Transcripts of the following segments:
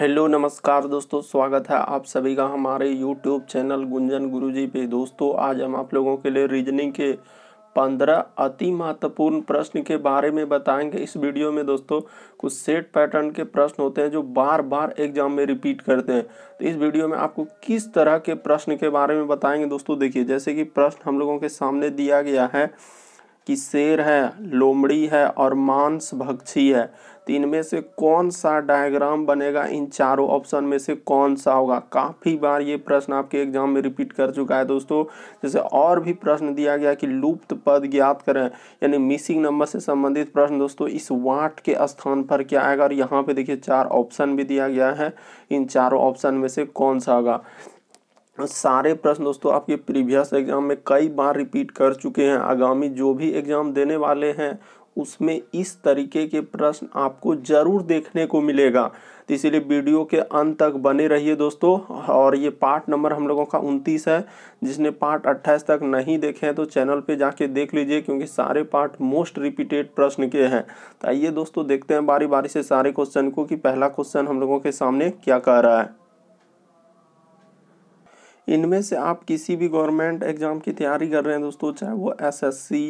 hello नमस्कार दोस्तों स्वागत है आप सभी का हमारे यूट्यूब चैनल गुंजन गुरुजी पे दोस्तों आज हम आप लोगों के लिए रीजनिंग के पंद्रह अति महत्वपूर्ण प्रश्न के बारे में बताएंगे इस वीडियो में दोस्तों कुछ सेट पैटर्न के प्रश्न होते हैं जो बार बार एग्जाम में रिपीट करते हैं तो इस वीडियो में आपको किस तरह के प्रश्न के बारे में बताएंगे दोस्तों देखिए जैसे कि प्रश्न हम लोगों के सामने दिया गया है कि शेर है लोमड़ी है और मांस भक्षी है तीन में से कौन सा डायग्राम बनेगा इन चारों ऑप्शन में से कौन सा होगा काफ़ी बार ये प्रश्न आपके एग्जाम में रिपीट कर चुका है दोस्तों जैसे और भी प्रश्न दिया गया कि लुप्त पद ज्ञात करें यानी मिसिंग नंबर से संबंधित प्रश्न दोस्तों इस वाट के स्थान पर क्या आएगा और यहाँ पे देखिए चार ऑप्शन भी दिया गया है इन चारों ऑप्शन में से कौन सा होगा सारे प्रश्न दोस्तों आपके प्रीवियस एग्जाम में कई बार रिपीट कर चुके हैं आगामी जो भी एग्जाम देने वाले हैं उसमें इस तरीके के प्रश्न आपको ज़रूर देखने को मिलेगा तो इसीलिए वीडियो के अंत तक बने रहिए दोस्तों और ये पार्ट नंबर हम लोगों का उनतीस है जिसने पार्ट अट्ठाईस तक नहीं देखे हैं तो चैनल पे जाके देख लीजिए क्योंकि सारे पार्ट मोस्ट रिपीटेड प्रश्न के हैं तो आइए दोस्तों देखते हैं बारी बारी से सारे क्वेश्चन को कि पहला क्वेश्चन हम लोगों के सामने क्या कह रहा है इनमें से आप किसी भी गवर्नमेंट एग्ज़ाम की तैयारी कर रहे हैं दोस्तों चाहे वो SSC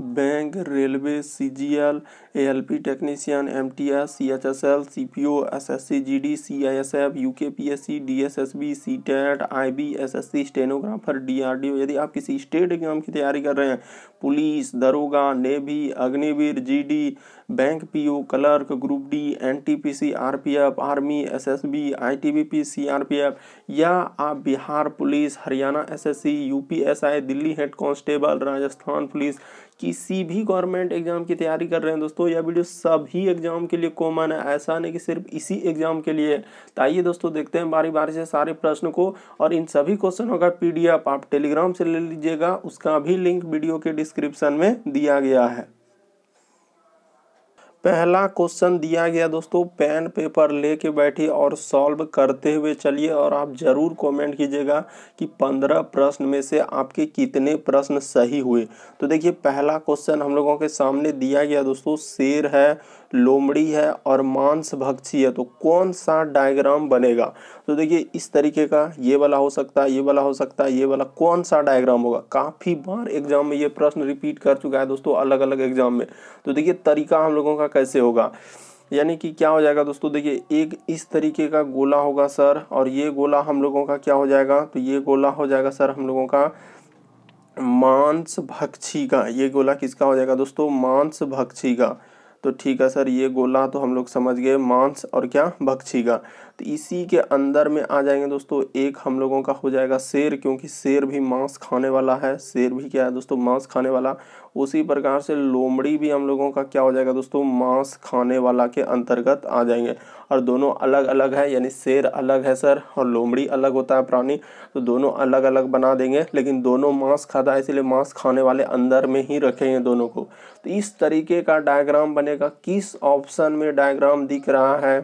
bank railway C G L A L P technician M T S C H S L C P O S S C G D C I S F U K P S C D S S B C TET I B S S C stenographer D R D O यदि आप किसी state exam की तैयारी कर रहे हैं police दरोगा navy Agniveer G D bank P O clerk group D N T P C R P F army S S B I T B P C R P F या आप Bihar police Haryana S S C U P S I Delhi head constable Rajasthan police किसी भी government exam की तैयारी कर रहे हैं दोस्तों यह वीडियो सभी एग्ज़ाम के लिए कॉमन है ऐसा नहीं कि सिर्फ इसी एग्ज़ाम के लिए तो आइए दोस्तों देखते हैं बारी बारी से सारे प्रश्न को और इन सभी क्वेश्चनों का पीडीएफ आप टेलीग्राम से ले लीजिएगा उसका भी लिंक वीडियो के डिस्क्रिप्शन में दिया गया है पहला क्वेश्चन दिया गया दोस्तों पेन पेपर लेके बैठिए और सॉल्व करते हुए चलिए और आप ज़रूर कमेंट कीजिएगा कि पंद्रह प्रश्न में से आपके कितने प्रश्न सही हुए तो देखिए पहला क्वेश्चन हम लोगों के सामने दिया गया दोस्तों शेर है लोमड़ी है और मांस भक्षी है तो कौन सा डायग्राम बनेगा तो देखिए इस तरीके का ये वाला हो सकता है ये वाला हो सकता है ये वाला कौन सा डायग्राम होगा काफ़ी बार एग्जाम में ये प्रश्न रिपीट कर चुका है दोस्तों अलग अलग एग्जाम में तो देखिए तरीका हम लोगों का कैसे होगा यानी कि क्या हो जाएगा दोस्तों देखिए एक इस तरीके का गोला होगा सर और ये गोला हम लोगों का क्या हो जाएगा तो ये गोला हो जाएगा सर हम लोगों का मांस भक्षी का ये गोला किसका हो जाएगा दोस्तों मांस भक्षी का तो ठीक है सर ये गोला तो हम लोग समझ गए मांस और क्या का तो इसी के अंदर में आ जाएंगे दोस्तों एक हम लोगों का हो जाएगा शेर क्योंकि शेर भी मांस खाने वाला है शेर भी क्या है दोस्तों मांस खाने वाला उसी प्रकार से लोमड़ी भी हम लोगों का क्या हो जाएगा दोस्तों मांस खाने वाला के अंतर्गत आ जाएंगे और दोनों अलग अलग है यानी शेर अलग है सर और लोमड़ी अलग होता है प्राणी तो दोनों अलग अलग बना देंगे लेकिन दोनों मांस खाता है इसलिए मांस खाने वाले अंदर में ही रखेंगे दोनों को तो इस तरीके का डायग्राम बनेगा किस ऑप्शन में डायग्राम दिख रहा है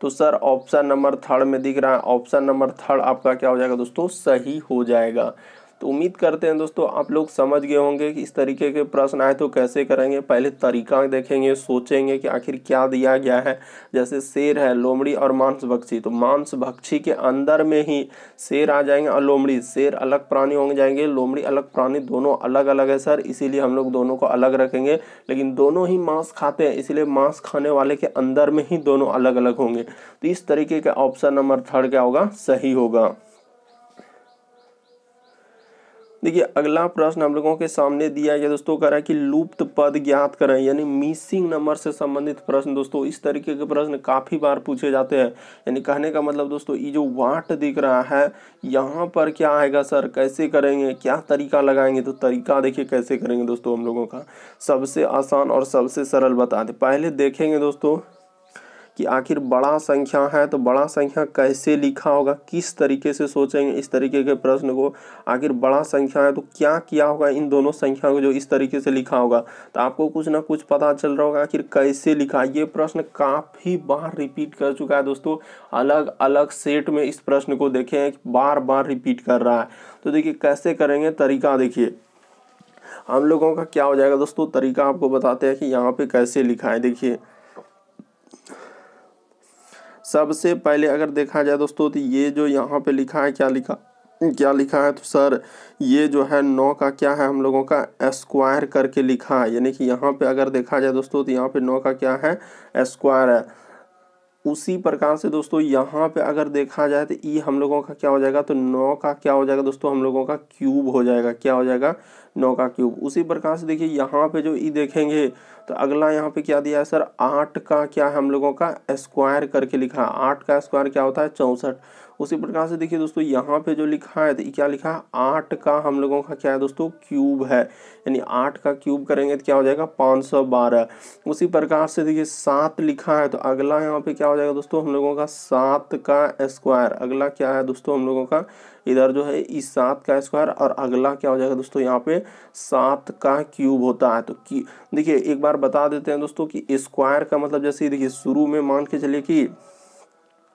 तो सर ऑप्शन नंबर थर्ड में दिख रहा है ऑप्शन नंबर थर्ड आपका क्या हो जाएगा दोस्तों सही हो जाएगा तो उम्मीद करते हैं दोस्तों आप लोग समझ गए होंगे कि इस तरीके के प्रश्न आए तो कैसे करेंगे पहले तरीका देखेंगे सोचेंगे कि आखिर क्या दिया गया है जैसे शेर है लोमड़ी और मांसभक्षी तो मांसभक्षी के अंदर में ही शेर आ जाएंगे और लोमड़ी शेर अलग प्राणी हो जाएंगे लोमड़ी अलग प्राणी दोनों अलग अलग है सर इसीलिए हम लोग दोनों को अलग रखेंगे लेकिन दोनों ही मांस खाते हैं इसीलिए मांस खाने वाले के अंदर में ही दोनों अलग अलग होंगे तो इस तरीके का ऑप्शन नंबर थर्ड क्या होगा सही होगा देखिए अगला प्रश्न हम लोगों के सामने दिया गया दोस्तों कह रहा है कि लुप्त पद ज्ञात करें यानी मिसिंग नंबर से संबंधित प्रश्न दोस्तों इस तरीके के प्रश्न काफ़ी बार पूछे जाते हैं यानी कहने का मतलब दोस्तों ये जो वाट दिख रहा है यहाँ पर क्या आएगा सर कैसे करेंगे क्या तरीका लगाएंगे तो तरीका देखिए कैसे करेंगे दोस्तों हम लोगों का सबसे आसान और सबसे सरल बता दें पहले देखेंगे दोस्तों कि आखिर बड़ा संख्या है तो बड़ा संख्या कैसे लिखा होगा किस तरीके से सोचेंगे इस तरीके के प्रश्न को आखिर बड़ा संख्या है तो क्या किया होगा इन दोनों संख्या को जो इस तरीके से लिखा होगा तो आपको कुछ ना कुछ पता चल रहा होगा आखिर कैसे लिखा ये प्रश्न काफ़ी बार रिपीट कर चुका है दोस्तों अलग अलग सेट में इस प्रश्न को देखें बार बार रिपीट कर रहा है तो देखिए कैसे करेंगे तरीका देखिए हम लोगों का क्या हो जाएगा दोस्तों तरीका आपको बताते हैं कि यहाँ पे कैसे लिखा है देखिए सबसे पहले अगर देखा जाए दोस्तों तो ये जो यहाँ पे लिखा है क्या लिखा क्या लिखा है तो सर ये जो है नौ का क्या है हम लोगों का स्क्वायर करके लिखा है यानी कि यहाँ पे अगर देखा जाए दोस्तों तो यहाँ पे नौ का क्या है स्क्वायर है उसी प्रकार से दोस्तों यहाँ पे अगर देखा जाए तो ई हम लोगों का क्या हो जाएगा तो नौ का क्या हो जाएगा दोस्तों हम लोगों का क्यूब हो जाएगा क्या हो जाएगा नौ का क्यूब उसी प्रकार से देखिए यहाँ पे जो ई देखेंगे तो अगला यहाँ पे क्या दिया है सर आठ का क्या है हम लोगों का स्क्वायर करके लिखा आठ का स्क्वायर क्या होता है चौंसठ उसी प्रकार से देखिए दोस्तों यहाँ पे जो लिखा है क्या लिखा है आठ का हम लोगों का क्या है दोस्तों क्यूब है यानी आठ का क्यूब करेंगे तो क्या हो जाएगा पाँच सौ बारह उसी प्रकार से देखिए सात लिखा है तो अगला यहाँ पे क्या हो जाएगा दोस्तों हम लोगों का सात का स्क्वायर अगला क्या है दोस्तों हम लोगों का इधर जो है इस सात का स्क्वायर और अगला क्या हो जाएगा दोस्तों यहाँ पे सात का क्यूब होता है तो देखिए एक बार बता देते हैं दोस्तों कि स्क्वायर का मतलब जैसे देखिए शुरू में मान के चलिए कि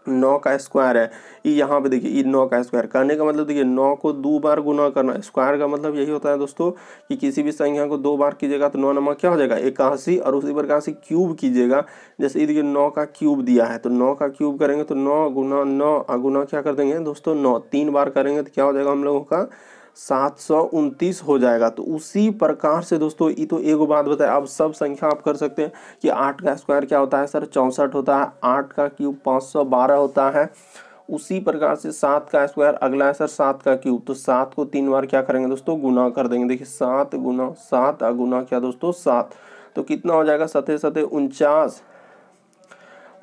नौ का स्क्वायर है ये यहाँ पे देखिए ये नौ का स्क्वायर करने का मतलब देखिए नौ को दो बार गुना करना स्क्वायर का मतलब यही होता है दोस्तों कि किसी भी संख्या को दो बार कीजिएगा तो नौ नंबर क्या हो जाएगा इक्यासी और उसी प्रकार से क्यूब कीजिएगा जैसे ये देखिए नौ का क्यूब दिया है तो नौ का क्यूब करेंगे तो नौ गुना नौ गुना क्या कर देंगे दोस्तों नौ तीन बार करेंगे तो क्या हो जाएगा हम लोगों का सात सौ उनतीस हो जाएगा तो उसी प्रकार से दोस्तों ये तो एक बात बताए अब सब संख्या आप कर सकते हैं कि आठ का स्क्वायर क्या होता है सर चौंसठ होता है आठ का क्यूब पाँच सौ बारह होता है उसी प्रकार से सात का स्क्वायर अगला है सर सात का क्यूब तो सात को तीन बार क्या करेंगे दोस्तों गुना कर देंगे देखिए सात गुना सात गुना क्या दोस्तों सात तो कितना हो जाएगा सतह सतह उनचास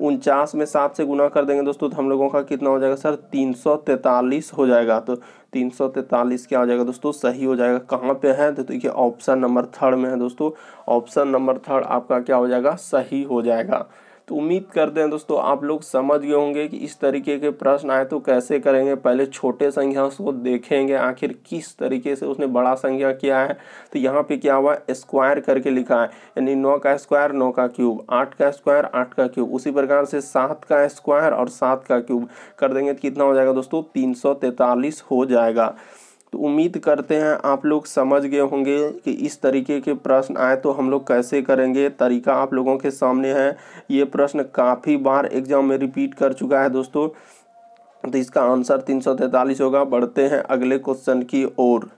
उनचास में सात से गुना कर देंगे दोस्तों तो हम लोगों का कितना हो जाएगा सर तीन सौ तैंतालीस हो जाएगा तो तीन सौ तैंतालीस क्या हो जाएगा दोस्तों सही हो जाएगा कहाँ पे है तो देखिए ऑप्शन नंबर थर्ड में है दोस्तों ऑप्शन नंबर थर्ड आपका क्या हो जाएगा सही हो जाएगा तो उम्मीद करते हैं दोस्तों आप लोग समझ गए होंगे कि इस तरीके के प्रश्न आए तो कैसे करेंगे पहले छोटे संख्या उसको देखेंगे आखिर किस तरीके से उसने बड़ा संख्या किया है तो यहाँ पे क्या हुआ स्क्वायर करके लिखा है यानी नौ का स्क्वायर नौ का क्यूब आठ का स्क्वायर आठ का क्यूब उसी प्रकार से सात का स्क्वायर और सात का क्यूब कर देंगे तो कितना हो जाएगा दोस्तों तीन हो जाएगा तो उम्मीद करते हैं आप लोग समझ गए होंगे कि इस तरीके के प्रश्न आए तो हम लोग कैसे करेंगे तरीका आप लोगों के सामने है ये प्रश्न काफ़ी बार एग्जाम में रिपीट कर चुका है दोस्तों तो इसका आंसर तीन सौ तैंतालीस होगा बढ़ते हैं अगले क्वेश्चन की ओर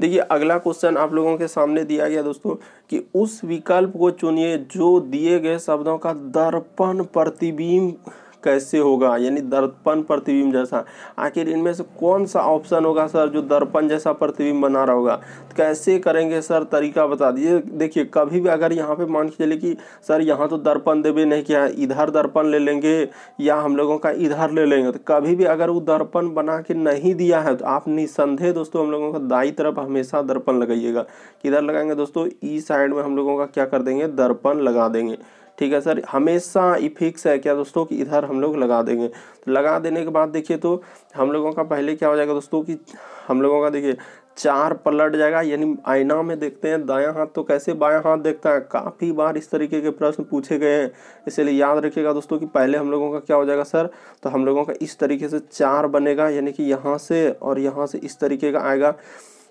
देखिए अगला क्वेश्चन आप लोगों के सामने दिया गया दोस्तों कि उस विकल्प को चुनिए जो दिए गए शब्दों का दर्पण प्रतिबिंब कैसे होगा यानी दर्पण प्रतिबिंब जैसा आखिर इनमें से कौन सा ऑप्शन होगा सर जो दर्पण जैसा प्रतिबिंब बना रहा होगा तो कैसे करेंगे सर तरीका बता दीजिए देखिए कभी भी अगर यहाँ पे मान के चले कि सर यहाँ तो दर्पण देवे नहीं किया इधर दर्पण ले लेंगे या हम लोगों का इधर ले लेंगे तो कभी भी अगर वो दर्पण बना के नहीं दिया है तो आप निसंदेह दोस्तों हम लोगों का दाई तरफ हमेशा दर्पण लगाइएगा किधर लगाएंगे दोस्तों ई साइड में हम लोगों का क्या कर देंगे दर्पण लगा देंगे ठीक है सर हमेशा फिक्स है क्या दोस्तों कि इधर हम लोग लगा देंगे तो लगा देने के बाद देखिए तो हम लोगों का पहले क्या हो जाएगा दोस्तों कि हम लोगों का देखिए चार पलट जाएगा यानी आईना में देखते हैं दायां हाथ तो कैसे बायां हाथ देखता है काफ़ी बार इस तरीके के प्रश्न पूछे गए हैं इसलिए याद रखिएगा दोस्तों कि पहले हम लोगों का क्या हो जाएगा सर तो हम लोगों का इस तरीके से चार बनेगा यानी कि यहाँ से और यहाँ से इस तरीके का आएगा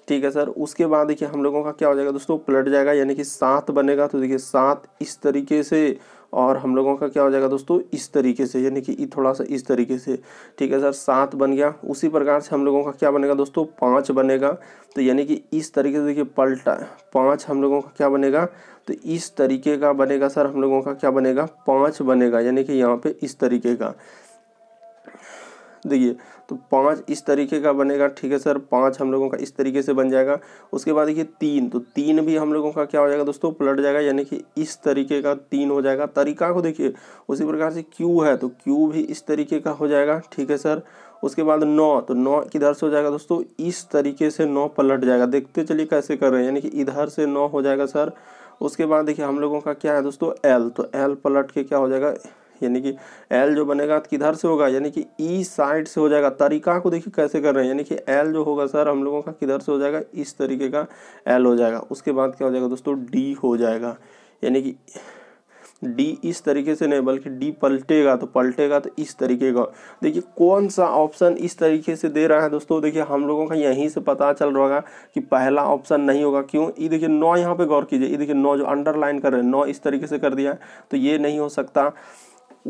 ठीक है सर उसके बाद देखिए हम लोगों का क्या हो जाएगा दोस्तों पलट जाएगा यानी कि सात बनेगा तो देखिए सात इस तरीके से और हम लोगों का क्या हो जाएगा दोस्तों इस तरीके से यानी कि थोड़ा सा इस तरीके से ठीक है सर सात बन गया उसी प्रकार से हम लोगों का क्या बनेगा दोस्तों पाँच बनेगा तो यानी कि इस तरीके से देखिए पलटा पाँच हम लोगों का क्या बनेगा तो इस तरीके का बनेगा सर हम लोगों का क्या बनेगा पाँच बनेगा यानी कि यहाँ पे इस तरीके का देखिए तो पाँच इस तरीके का बनेगा ठीक है सर पाँच हम लोगों का इस तरीके से बन जाएगा उसके बाद देखिए तीन तो तीन भी हम लोगों का क्या हो जाएगा दोस्तों पलट जाएगा यानी कि इस तरीके का तीन हो जाएगा तरीका को देखिए उसी प्रकार से क्यू है तो क्यू भी इस तरीके का हो जाएगा ठीक है सर उसके बाद नौ तो नौ किधर से हो जाएगा दोस्तों इस तरीके से नौ पलट जाएगा देखते चलिए कैसे कर रहे हैं यानी कि इधर से नौ हो जाएगा सर उसके बाद देखिए हम लोगों का क्या है दोस्तों एल तो एल पलट के क्या हो जाएगा यानी कि एल जो बनेगा किधर से होगा यानी कि ई e साइड से हो जाएगा तरीका को देखिए कैसे कर रहे हैं यानी कि एल जो होगा सर हम लोगों का किधर से हो जाएगा इस तरीके का एल हो जाएगा उसके बाद क्या हो जाएगा दोस्तों डी हो जाएगा यानी कि डी इस तरीके से नहीं बल्कि डी पलटेगा तो पलटेगा तो इस तरीके का देखिए कौन सा ऑप्शन इस तरीके से दे रहा है दोस्तों देखिए हम लोगों का यहीं से पता चल रहा होगा कि पहला ऑप्शन नहीं होगा क्यों ये देखिए नौ यहाँ पे गौर कीजिए ये देखिए नौ जो अंडरलाइन कर रहे हैं नौ इस तरीके से कर दिया है तो ये नहीं हो सकता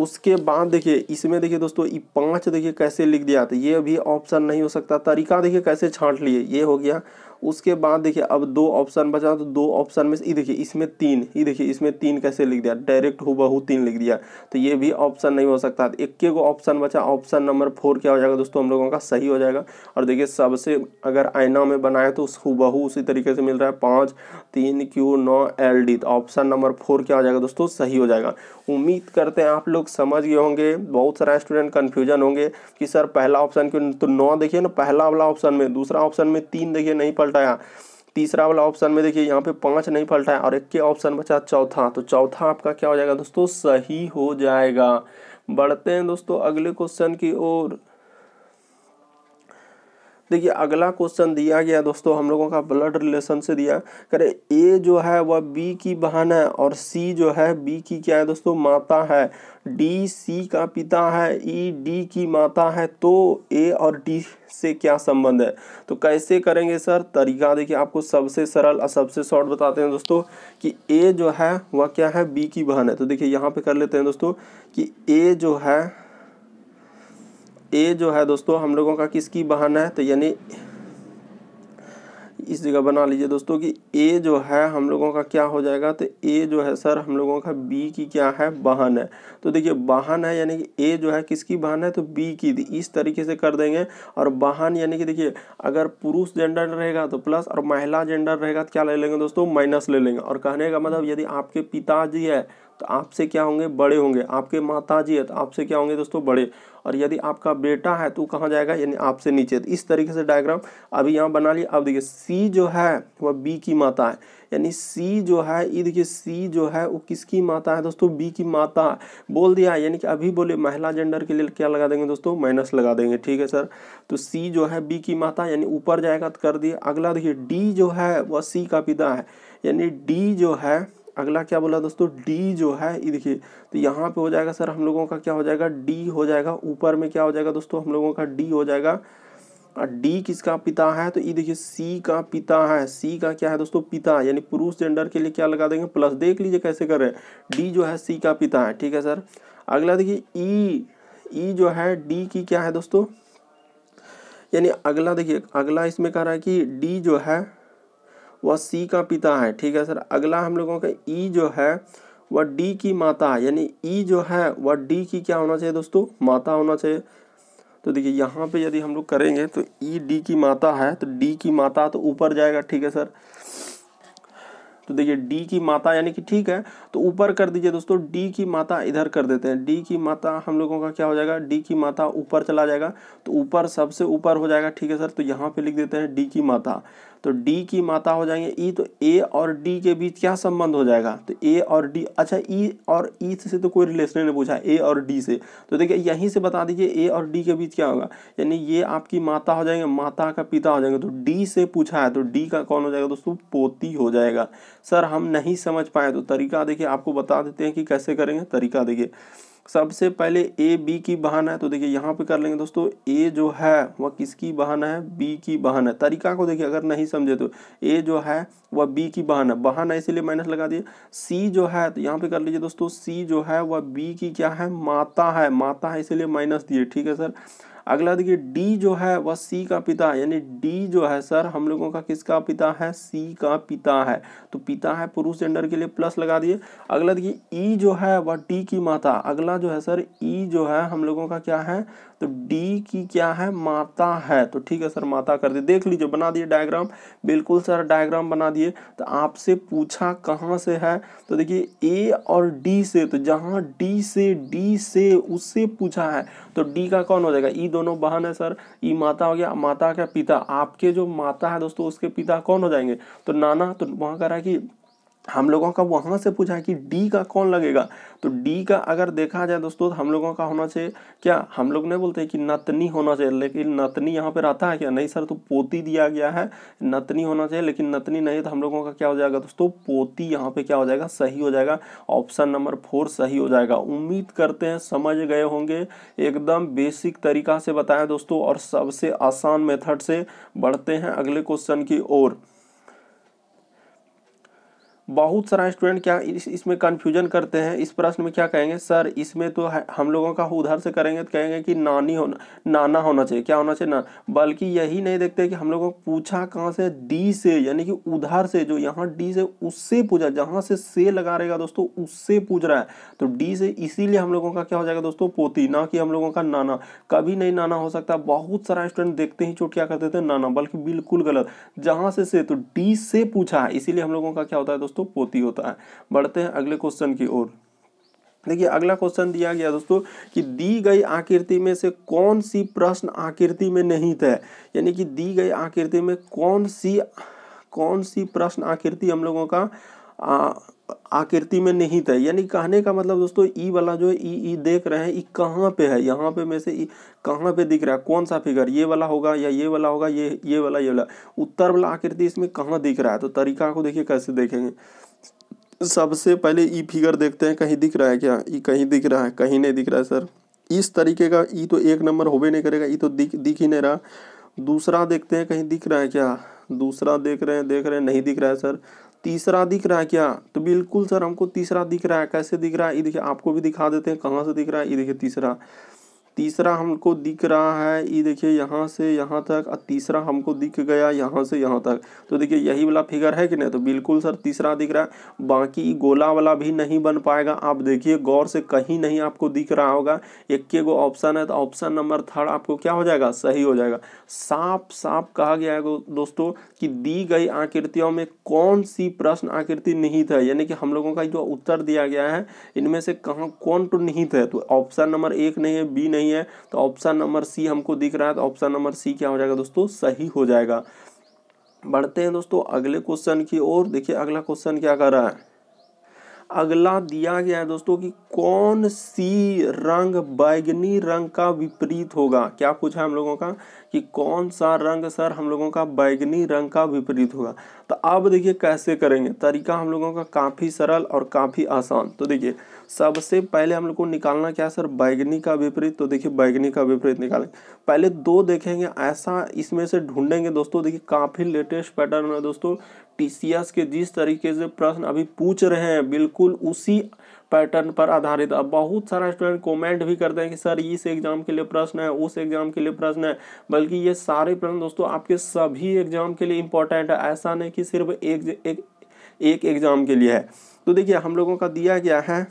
उसके बाद देखिए इसमें देखिए दोस्तों ये पाँच देखिए कैसे लिख दिया था ये अभी ऑप्शन नहीं हो सकता तरीका देखिए कैसे छांट लिए ये हो गया उसके बाद देखिए अब दो ऑप्शन बचा तो दो ऑप्शन में ये देखिए इसमें तीन ये देखिए इसमें तीन कैसे लिख दिया डायरेक्ट हु तीन लिख दिया तो ये भी ऑप्शन नहीं हो सकता एक को ऑप्शन बचा ऑप्शन नंबर फोर क्या हो जाएगा दोस्तों हम लोगों का सही हो जाएगा और देखिए सबसे अगर आईना में बनाए तो बहु उसी तरीके से मिल रहा है पाँच तीन क्यू नौ एल डी तो ऑप्शन नंबर फोर क्या हो जाएगा दोस्तों सही हो जाएगा उम्मीद करते हैं आप लोग समझ गए होंगे बहुत सारा स्टूडेंट कन्फ्यूजन होंगे कि सर पहला ऑप्शन क्यों तो नौ देखिए ना पहला वाला ऑप्शन में दूसरा ऑप्शन में तीन देखिए नहीं पढ़ पलटाया तीसरा वाला ऑप्शन में देखिए यहाँ पे पांच नहीं है और एक के ऑप्शन बचा चौथा तो चौथा आपका क्या हो जाएगा दोस्तों सही हो जाएगा बढ़ते हैं दोस्तों अगले क्वेश्चन की ओर देखिए अगला क्वेश्चन दिया गया दोस्तों हम लोगों का ब्लड रिलेशन से दिया करे ए जो है वह बी की बहन है और सी जो है बी की क्या है दोस्तों माता है डी सी का पिता है ई e, डी की माता है तो ए और डी से क्या संबंध है तो कैसे करेंगे सर तरीका देखिए आपको सबसे सरल और सबसे शॉर्ट बताते हैं दोस्तों कि ए जो है वह क्या है बी की बहन है तो देखिए यहाँ पे कर लेते हैं दोस्तों कि ए जो है ए जो है दोस्तों हम लोगों का किसकी बहन है तो यानी इस जगह बना लीजिए दोस्तों कि ए जो है हम लोगों का क्या हो जाएगा तो ए जो है सर हम लोगों का बी की क्या है बहन है तो देखिए बहन है यानी कि ए जो है किसकी बहन है तो बी की इस तरीके से कर देंगे और बहन यानी कि देखिए अगर पुरुष जेंडर रहेगा तो प्लस और महिला जेंडर रहेगा तो क्या ले लेंगे दोस्तों माइनस ले लेंगे और कहने का मतलब यदि आपके पिताजी है तो आपसे क्या होंगे बड़े होंगे आपके माता जी है तो आपसे क्या होंगे दोस्तों बड़े और यदि आपका बेटा है तो कहाँ जाएगा यानी आपसे नीचे तो इस तरीके से डायग्राम अभी यहाँ बना लिया अब देखिए सी जो है वह बी की माता है यानी सी जो है ये देखिए सी जो है वो किसकी माता है दोस्तों बी की माता बोल दिया है यानी कि अभी बोले महिला जेंडर के लिए क्या लगा देंगे दोस्तों माइनस लगा देंगे ठीक है सर तो सी जो है बी की माता यानी ऊपर जाएगा तो कर दिया अगला देखिए डी जो है वह सी का पिता है यानी डी जो है अगला क्या बोला दोस्तों डी जो है ये देखिए तो यहाँ पे हो जाएगा सर हम लोगों का क्या हो जाएगा डी हो जाएगा ऊपर में क्या हो जाएगा दोस्तों हम लोगों का डी हो जाएगा डी किसका पिता है तो ये देखिए सी का पिता है सी का क्या है दोस्तों पिता यानी पुरुष जेंडर के लिए क्या लगा देंगे प्लस देख लीजिए कैसे कर रहे हैं डी जो है सी का पिता है ठीक है सर अगला देखिए ई e, ई e जो है डी की क्या है दोस्तों यानी अगला देखिए अगला इसमें कह रहा है कि डी जो है वह सी का पिता है ठीक है सर अगला हम लोगों का ई जो है वह डी की माता है यानी ई जो है वह डी की क्या होना चाहिए दोस्तों माता होना चाहिए तो देखिए यहाँ पे यदि हम लोग करेंगे तो ई डी की माता है तो डी की माता तो ऊपर जाएगा ठीक है सर तो देखिए डी की माता यानी कि ठीक है तो ऊपर कर दीजिए दोस्तों डी की माता इधर कर देते हैं डी की माता हम लोगों का क्या हो जाएगा डी की माता ऊपर चला जाएगा तो ऊपर सबसे ऊपर हो जाएगा ठीक है सर तो यहाँ पे लिख देते हैं डी की माता तो डी की माता हो जाएंगे ई e, तो ए और डी के बीच क्या संबंध हो जाएगा तो ए और डी अच्छा ई e और ई e से तो कोई रिलेशन नहीं पूछा ए और डी से तो देखिए यहीं से बता दीजिए ए और डी के बीच क्या होगा यानी ये आपकी माता हो जाएंगे माता का पिता हो जाएंगे तो डी से पूछा है तो डी का कौन हो जाएगा दोस्तों पोती हो जाएगा सर हम नहीं समझ पाए तो तरीका देखिए आपको बता देते हैं कि कैसे करेंगे तरीका देखिए सबसे पहले ए बी की बहन है तो देखिए यहाँ पे कर लेंगे दोस्तों ए जो है वह किसकी बहन है बी की बहन है तरीका को देखिए अगर नहीं समझे तो ए जो है वह बी की बहन है बहन है इसीलिए माइनस लगा दिए सी जो है तो यहाँ पे कर लीजिए दोस्तों सी जो है वह बी की क्या है माता है माता है इसीलिए माइनस दिए ठीक है सर अगला देखिए डी जो है वह सी का पिता है यानी डी जो है सर हम लोगों का किसका पिता है सी का पिता है तो पिता है पुरुष जेंडर के लिए प्लस लगा दिए अगला देखिए ई e जो है वह डी की माता अगला जो है सर ई e जो है हम लोगों का क्या है तो डी की क्या है माता है तो ठीक है सर माता कर दिए देख लीजिए बना दिए डायग्राम बिल्कुल सर डायग्राम बना दिए तो आपसे पूछा कहाँ से है तो देखिए ए और डी से तो जहाँ डी से डी से उससे पूछा है तो डी का कौन हो जाएगा ई दोनों बहन है सर ई माता हो गया माता का पिता आपके जो माता है दोस्तों उसके पिता कौन हो जाएंगे तो नाना तो वहाँ कह रहा है कि हम लोगों का वहाँ से पूछा है कि डी का कौन लगेगा तो डी का अगर देखा जाए दोस्तों तो हम लोगों का होना चाहिए क्या हम लोग नहीं बोलते कि नतनी होना चाहिए लेकिन नतनी यहाँ पर आता है क्या नहीं सर तो पोती दिया गया है नतनी होना चाहिए लेकिन नतनी नहीं तो हम लोगों का क्या हो जाएगा दोस्तों पोती यहाँ पर क्या हो जाएगा सही हो जाएगा ऑप्शन नंबर फोर सही हो जाएगा उम्मीद करते हैं समझ गए होंगे एकदम बेसिक तरीका से बताया दोस्तों और सबसे आसान मेथड से बढ़ते हैं अगले क्वेश्चन की ओर बहुत सारा स्टूडेंट क्या इस, इसमें कन्फ्यूजन करते हैं इस प्रश्न में क्या कहेंगे सर इसमें तो हम लोगों का उधर से करेंगे तो कहेंगे कि नानी होना नाना होना चाहिए क्या होना चाहिए ना बल्कि यही नहीं देखते कि हम लोगों को पूछा कहाँ से डी से यानी कि उधर से जो यहाँ डी से उससे पूछा जहाँ से से लगा रहेगा दोस्तों उससे पूछ रहा है तो डी से इसीलिए हम लोगों का क्या हो जाएगा दोस्तों पोती ना कि हम लोगों का नाना कभी नहीं नाना हो सकता बहुत सारा स्टूडेंट देखते ही चोट क्या करते थे नाना बल्कि बिल्कुल गलत जहाँ से से तो डी से पूछा है इसीलिए हम लोगों का क्या होता है दोस्तों दोस्तों पोती होता है बढ़ते हैं अगले क्वेश्चन की ओर देखिए अगला क्वेश्चन दिया गया दोस्तों कि दी गई आकृति में से कौन सी प्रश्न आकृति में निहित है यानी कि दी गई आकृति में कौन सी कौन सी प्रश्न आकृति हम लोगों का आकृति में नहीं था यानी कहने का मतलब दोस्तों ई वाला जो है ई ई देख रहे हैं ई कहाँ पे है यहाँ पे में से ई कहाँ पे दिख रहा है कौन सा फिगर ये वाला होगा या ये वाला होगा ये ये वाला ये वाला उत्तर वाला आकृति इसमें कहाँ दिख रहा है तो तरीका को देखिए कैसे देखेंगे सबसे पहले ई फिगर देखते हैं कहीं दिख रहा है क्या ई कहीं दिख रहा है कहीं नहीं दिख रहा है सर इस तरीके का ई तो एक नंबर होबे नहीं करेगा ई तो दिख दिख ही नहीं रहा दूसरा देखते हैं कहीं दिख रहा है क्या दूसरा देख रहे हैं देख रहे हैं नहीं दिख रहा है सर तीसरा दिख रहा है क्या तो बिल्कुल सर हमको तीसरा दिख रहा है कैसे दिख रहा है ये देखिए आपको भी दिखा देते हैं कहाँ से दिख रहा है ये देखिए तीसरा तीसरा हमको दिख रहा है ये देखिए यहाँ से यहाँ तक और तीसरा हमको दिख गया यहाँ से यहाँ तक तो देखिए यही वाला फिगर है कि नहीं तो बिल्कुल सर तीसरा दिख रहा है बाकी गोला वाला भी नहीं बन पाएगा आप देखिए गौर से कहीं नहीं आपको दिख रहा होगा एक गो ऑप्शन है तो ऑप्शन नंबर थर्ड आपको क्या हो जाएगा सही हो जाएगा साफ साफ कहा गया है दोस्तों कि दी गई आकृतियों में कौन सी प्रश्न आकृति निहित है यानी कि हम लोगों का जो उत्तर दिया गया है इनमें से कहाँ कौन तो निहित है तो ऑप्शन नंबर एक नहीं है बी नहीं नहीं है तो ऑप्शन नंबर सी हमको दिख रहा है तो ऑप्शन नंबर सी क्या हो जाएगा दोस्तों सही हो जाएगा बढ़ते हैं दोस्तों अगले क्वेश्चन की ओर देखिए अगला क्वेश्चन क्या कर रहा है अगला दिया गया है दोस्तों कि कौन सी रंग बैगनी रंग का विपरीत होगा क्या पूछा हम लोगों का कि कौन सा रंग सर हम लोगों का बैगनी रंग का विपरीत होगा तो अब देखिए कैसे करेंगे तरीका हम लोगों का काफ़ी सरल और काफ़ी आसान तो देखिए सबसे पहले हम लोग को निकालना क्या है सर बैगनी का विपरीत तो देखिए बैगनी का विपरीत निकालेंगे पहले दो देखेंगे ऐसा इसमें से ढूंढेंगे दोस्तों देखिए काफ़ी लेटेस्ट पैटर्न है दोस्तों टी के जिस तरीके से प्रश्न अभी पूछ रहे हैं बिल्कुल उसी पैटर्न पर आधारित अब बहुत सारा स्टूडेंट कमेंट भी करते हैं कि सर इस एग्ज़ाम के लिए प्रश्न है उस एग्ज़ाम के लिए प्रश्न है बल्कि ये सारे प्रश्न दोस्तों आपके सभी एग्ज़ाम के लिए इम्पोर्टेंट है ऐसा नहीं कि सिर्फ एक एक एग्ज़ाम के लिए है तो देखिए हम लोगों का दिया गया है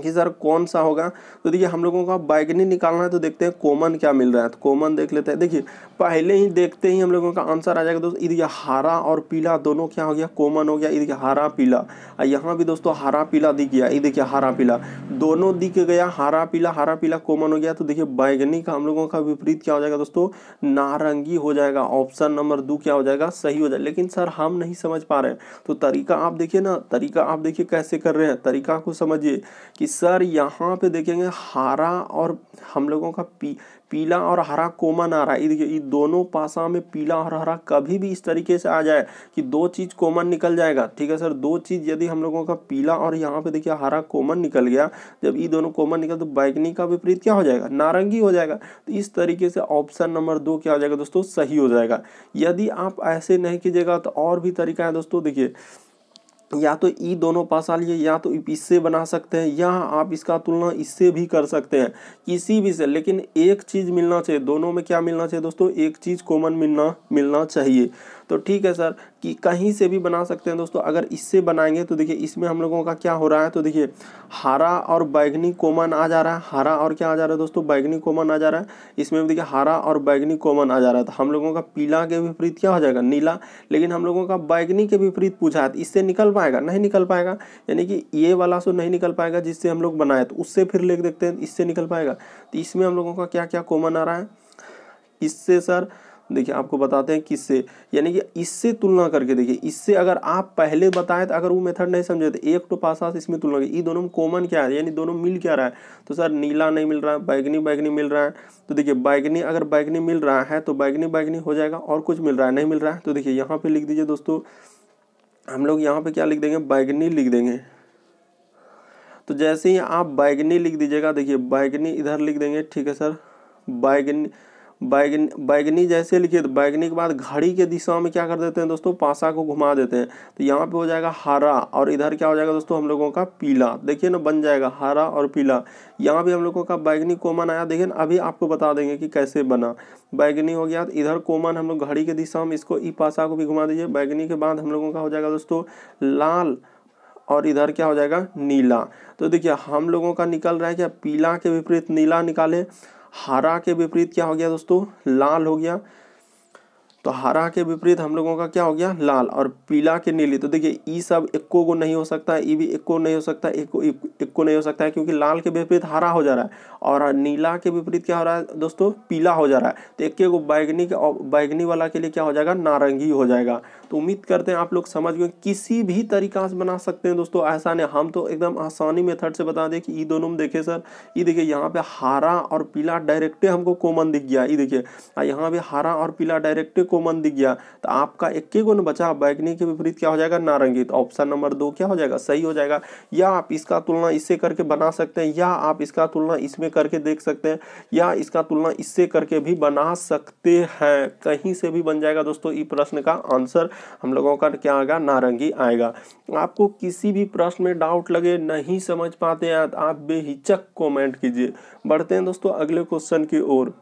कि सर कौन सा होगा तो देखिए हम लोगों का बाइगनी निकालना है तो देखते हैं कॉमन क्या मिल रहा है तो कॉमन देख लेते हैं देखिए पहले ही देखते ही हम लोगों का आंसर आ जाएगा दोस्तों इधर हरा और पीला दोनों क्या हो गया कॉमन हो गया इधर हरा पीला और यहाँ भी दोस्तों हरा पीला दिख गया ये देखिए हरा पीला दोनों दिख गया हरा पीला हरा पीला कॉमन हो गया तो देखिए बैगनी का हम लोगों का विपरीत क्या हो जाएगा दोस्तों नारंगी हो जाएगा ऑप्शन नंबर दो क्या हो जाएगा सही हो जाएगा लेकिन सर हम नहीं समझ पा रहे हैं तो तरीका आप देखिए ना तरीका आप देखिए कैसे कर रहे हैं तरीका को समझिए कि सर यहाँ पे देखेंगे हरा और हम लोगों का पी पीला और हरा कोमन आ रहा है ये देखिए ये दोनों पासा में पीला और हरा कभी भी इस तरीके से आ जाए कि दो चीज़ कॉमन निकल जाएगा ठीक है सर दो चीज़ यदि हम लोगों का पीला और यहाँ पे देखिए हरा कॉमन निकल गया जब ये दोनों कॉमन निकल तो बैगनी का विपरीत क्या हो जाएगा नारंगी हो जाएगा तो इस तरीके से ऑप्शन नंबर दो क्या हो जाएगा दोस्तों सही हो जाएगा यदि आप ऐसे नहीं कीजिएगा तो और भी तरीका है दोस्तों देखिए या तो ई दोनों पास आ लिए या तो इससे बना सकते हैं या आप इसका तुलना इससे भी कर सकते हैं किसी भी से लेकिन एक चीज़ मिलना चाहिए दोनों में क्या मिलना चाहिए दोस्तों एक चीज़ कॉमन मिलना मिलना चाहिए तो ठीक है सर कि कहीं से भी बना सकते हैं दोस्तों अगर इससे बनाएंगे तो देखिए इसमें हम लोगों का क्या हो रहा है तो देखिए हरा और बैगनी कोमन आ जा रहा है हरा और क्या आ जा रहा है दोस्तों बैगनी कोमन आ जा रहा है इसमें देखिए हरा और बैगनी कोमन आ जा रहा है तो हम लोगों का पीला के विपरीत क्या हो जाएगा नीला लेकिन हम लोगों का बैगनी के विपरीत पूछा है तो इससे निकल पाएगा नहीं निकल पाएगा यानी कि ये वाला सो नहीं निकल पाएगा जिससे हम लोग बनाए तो उससे फिर लेख देखते हैं इससे निकल पाएगा तो इसमें हम लोगों का क्या क्या कॉमन आ रहा है इससे सर देखिए आपको बताते हैं किससे यानी कि इससे तुलना करके देखिए इससे अगर आप पहले बताएं तो अगर वो मेथड नहीं समझे तो एक तो पासास इसमें तुलना की ये दोनों में कॉमन क्या है यानी दोनों मिल क्या रहा है तो सर नीला नहीं मिल रहा है बैगनी बैगनी मिल रहा है तो देखिए बैगनी अगर बैगनी मिल रहा है तो बैगनी बैगनी हो जाएगा और कुछ मिल रहा है नहीं मिल रहा है तो देखिए यहाँ पर लिख दीजिए दोस्तों हम लोग यहाँ पर क्या लिख देंगे बैगनी लिख देंगे तो जैसे ही आप बैगनी लिख दीजिएगा देखिए बैगनी इधर लिख देंगे ठीक है सर बैगनी बैगन बैगनी जैसे लिखिए तो बैगनी के बाद घड़ी के दिशा में क्या कर देते हैं दोस्तों पासा को घुमा देते हैं तो यहाँ पे हो जाएगा हरा और इधर क्या हो जाएगा दोस्तों हम लोगों का पीला देखिए ना बन जाएगा हरा और पीला यहाँ भी हम लोगों का बैगनी कोमन आया देखिए ना अभी आपको बता देंगे कि कैसे बना बैगनी हो गया तो इधर कोमन हम लोग घड़ी के दिशा में इसको ई पासा को भी घुमा दीजिए बैगनी के बाद हम लोगों का हो जाएगा दोस्तों लाल और इधर क्या हो जाएगा नीला तो देखिए हम लोगों का निकल रहा है क्या पीला के विपरीत नीला निकाले हरा के विपरीत क्या हो गया दोस्तों लाल हो गया तो हरा के विपरीत हम लोगों का क्या हो गया लाल और पीला के नीली तो देखिए ई सब इक्को को नहीं हो सकता ई भी इक्को नहीं हो सकता इक्को इक्को नहीं हो सकता है क्योंकि लाल के विपरीत हरा हो जा रहा है और नीला के विपरीत क्या हो रहा है दोस्तों पीला हो जा रहा है तो इक्के को बैगनी के बैगनी वाला के लिए क्या हो जाएगा नारंगी हो जाएगा तो उम्मीद करते हैं आप लोग समझ गए किसी भी तरीका से बना सकते हैं दोस्तों ऐसा नहीं हम तो एकदम आसानी मेथड से बता दें कि ई दोनों में देखे सर ये देखिए यहाँ पे हरा और पीला डायरेक्टे हमको कॉमन दिख गया ये देखिए यहाँ पे हरा और पीला डायरेक्टे को मन दिख गया तो आपका एक गुण बचा बैगनी के विपरीत क्या हो जाएगा नारंगी तो ऑप्शन नंबर दो क्या हो जाएगा सही हो जाएगा या आप इसका तुलना इससे करके बना सकते हैं या आप इसका तुलना इसमें करके देख सकते हैं या इसका तुलना इससे करके भी बना सकते हैं कहीं से भी बन जाएगा दोस्तों इस प्रश्न का आंसर हम लोगों का क्या आएगा नारंगी आएगा आपको किसी भी प्रश्न में डाउट लगे नहीं समझ पाते हैं आप बेहिचक कमेंट कीजिए बढ़ते हैं दोस्तों अगले क्वेश्चन की ओर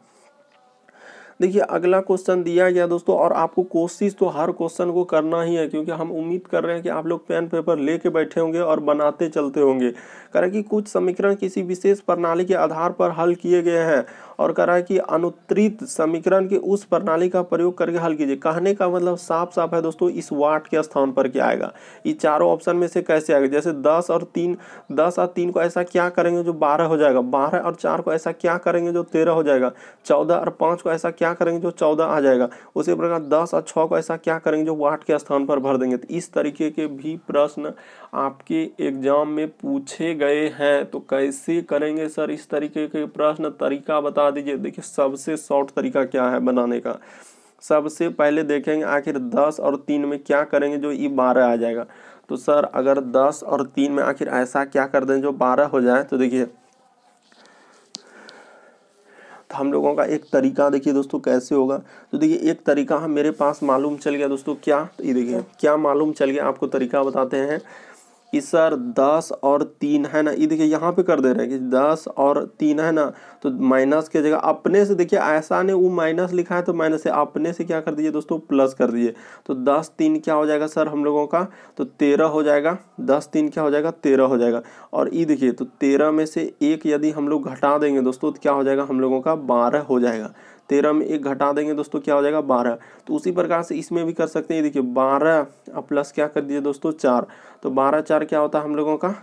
देखिए अगला क्वेश्चन दिया गया दोस्तों और आपको कोशिश तो हर क्वेश्चन को करना ही है क्योंकि हम उम्मीद कर रहे हैं कि आप लोग पेन पेपर लेके बैठे होंगे और बनाते चलते होंगे कारण कि कुछ समीकरण किसी विशेष प्रणाली के आधार पर हल किए गए हैं और कह रहा है कि अनुत्तरित समीकरण के उस प्रणाली का प्रयोग करके हल कीजिए कहने का मतलब साफ साफ है दोस्तों इस वाट के स्थान पर क्या आएगा ये चारों ऑप्शन में से कैसे आएगा जैसे दस और तीन दस और तीन को ऐसा क्या करेंगे जो बारह हो जाएगा बारह और चार को ऐसा क्या करेंगे जो तेरह हो जाएगा चौदह और पाँच को ऐसा क्या करेंगे जो चौदह आ जाएगा उसी प्रकार दस और छः को ऐसा क्या करेंगे जो वाट के स्थान पर भर देंगे तो इस तरीके के भी प्रश्न आपके एग्जाम में पूछे गए हैं तो कैसे करेंगे सर इस तरीके के प्रश्न तरीका बता बता दीजिए देखिए सबसे शॉर्ट तरीका क्या है बनाने का सबसे पहले देखेंगे आखिर दस और तीन में क्या करेंगे जो ये बारह आ जाएगा तो सर अगर दस और तीन में आखिर ऐसा क्या कर दें जो बारह हो जाए तो देखिए तो हम लोगों का एक तरीका देखिए दोस्तों कैसे होगा तो देखिए एक तरीका हम मेरे पास मालूम चल गया दोस्तों क्या तो ये देखिए क्या मालूम चल गया आपको तरीका बताते हैं कि सर दस और तीन है ना ये देखिए यहाँ पे कर दे रहे हैं कि दस और तीन है ना तो माइनस की जगह अपने से देखिए ऐसा ने वो माइनस लिखा है तो माइनस से अपने से क्या कर दीजिए दोस्तों प्लस कर दीजिए तो दस तीन क्या हो जाएगा सर हम लोगों का तो तेरह हो जाएगा दस तीन क्या हो जाएगा तेरह हो जाएगा और ये देखिए तो तेरह में से एक यदि हम लोग घटा देंगे दोस्तों तो क्या हो जाएगा हम लोगों का बारह हो जाएगा तेरह में एक घटा देंगे दोस्तों क्या हो जाएगा बारह तो उसी प्रकार से इसमें भी कर सकते हैं देखिए बारह और प्लस क्या कर दीजिए दोस्तों चार तो बारह चार क्या होता है हम लोगों का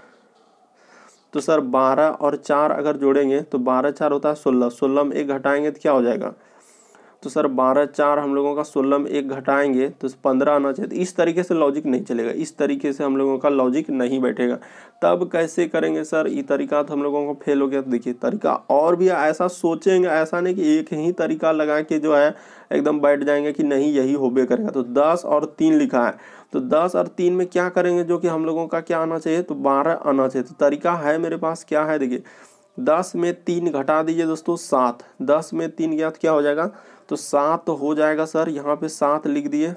तो सर बारह और चार अगर जोड़ेंगे तो बारह चार होता है सोलह सोलह में एक घटाएंगे तो क्या हो जाएगा तो सर बारह चार हम लोगों का सोलह में एक घटाएंगे तो पंद्रह आना चाहिए तो इस तरीके से लॉजिक नहीं चलेगा इस तरीके से हम लोगों का लॉजिक नहीं बैठेगा तब कैसे करेंगे सर ये तरीका तो हम लोगों को फेल हो गया तो देखिए तरीका और भी ऐसा सोचेंगे ऐसा नहीं कि एक ही तरीका लगा के जो है एकदम बैठ जाएंगे कि नहीं यही होबे करेगा तो दस और तीन लिखा है तो दस और तीन में क्या करेंगे जो कि हम लोगों का क्या आना चाहिए तो बारह आना चाहिए तो तरीका है मेरे पास क्या है देखिए दस में तीन घटा दीजिए दोस्तों सात दस में तीन गया तो क्या हो जाएगा तो सात हो जाएगा सर यहाँ पे सात लिख दिए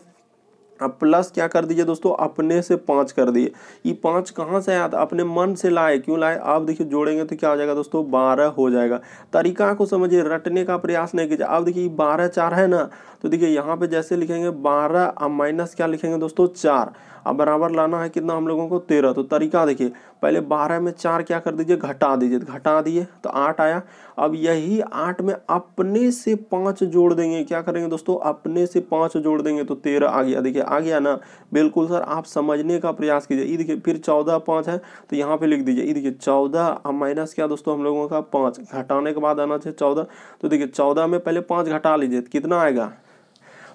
अब प्लस क्या कर दीजिए दोस्तों अपने से पाँच कर दिए ये पाँच कहाँ से आया था अपने मन से लाए क्यों लाए आप देखिए जोड़ेंगे तो क्या हो जाएगा दोस्तों बारह हो जाएगा तरीका को समझिए रटने का प्रयास नहीं कीजिए आप देखिए बारह चार है ना तो देखिए यहाँ पे जैसे लिखेंगे बारह अब माइनस क्या लिखेंगे दोस्तों चार अब बराबर लाना है कितना हम लोगों को तेरह तो तरीका देखिए पहले बारह में चार क्या कर दीजिए घटा दीजिए तो घटा दिए तो आठ आया अब यही आठ में अपने से पाँच जोड़ देंगे क्या करेंगे दोस्तों अपने से पाँच जोड़ देंगे तो तेरह आ गया देखिए आ गया ना बिल्कुल सर आप समझने का प्रयास कीजिए ये देखिए फिर चौदह पाँच है तो यहाँ पे लिख दीजिए ये देखिए चौदह माइनस क्या दोस्तों हम लोगों का पाँच घटाने के बाद आना चाहिए चौदह तो देखिए चौदह में पहले पाँच घटा लीजिए तो कितना आएगा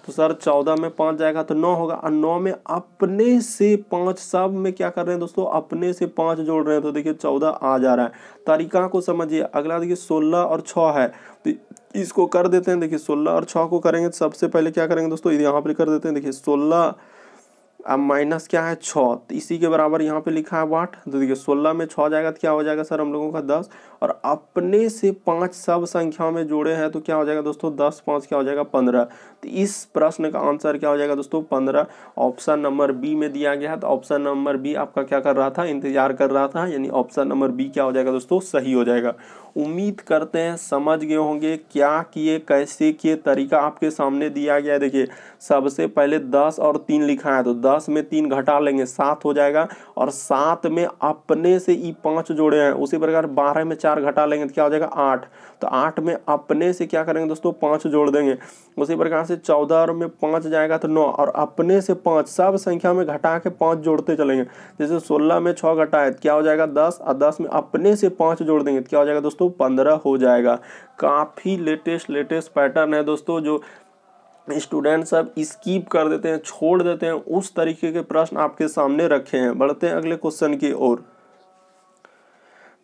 तो सर चौदह में पाँच जाएगा तो नौ होगा और नौ में अपने से पाँच सब में क्या कर रहे हैं दोस्तों अपने से पाँच जोड़ रहे हैं तो देखिए चौदह आ जा रहा है तारीखा को समझिए अगला देखिए सोलह और छः है तो इसको कर देते हैं देखिए सोलह और छः को करेंगे तो सबसे पहले क्या करेंगे दोस्तों यहाँ पर कर देते हैं देखिए सोलह अब माइनस क्या है छः तो इसी के बराबर यहाँ पे लिखा है वाट तो देखिए सोलह में छः जाएगा तो क्या हो जाएगा सर हम लोगों का दस और अपने से पांच सब संख्याओं में जोड़े हैं तो क्या हो जाएगा दोस्तों दस पाँच क्या हो जाएगा पंद्रह तो इस प्रश्न का आंसर क्या हो जाएगा दोस्तों पंद्रह ऑप्शन नंबर बी में दिया गया है तो ऑप्शन नंबर बी आपका क्या कर रहा था इंतजार कर रहा था यानी ऑप्शन नंबर बी क्या हो जाएगा दोस्तों सही हो जाएगा उम्मीद करते हैं समझ गए होंगे क्या किए कैसे किए तरीका आपके सामने दिया गया है देखिए सबसे पहले दस और तीन लिखा है तो दस दस में तीन घटा लेंगे सात हो जाएगा और सात में अपने से ई पाँच जोड़े हैं उसी प्रकार बारह में चार घटा लेंगे तो क्या हो जाएगा आठ तो आठ में अपने से क्या करेंगे दोस्तों पाँच जोड़ देंगे उसी प्रकार से चौदह में पाँच जाएगा तो नौ और अपने से पाँच सब संख्या में घटा के पाँच जोड़ते चलेंगे जैसे सोलह में छः घटाए तो क्या हो जाएगा दस और दस में अपने से पाँच जोड़ देंगे तो क्या हो जाएगा दोस्तों पंद्रह हो जाएगा काफ़ी लेटेस्ट लेटेस्ट पैटर्न है दोस्तों जो स्टूडेंट सब स्कीप कर देते हैं छोड़ देते हैं उस तरीके के प्रश्न आपके सामने रखे हैं बढ़ते हैं अगले क्वेश्चन की ओर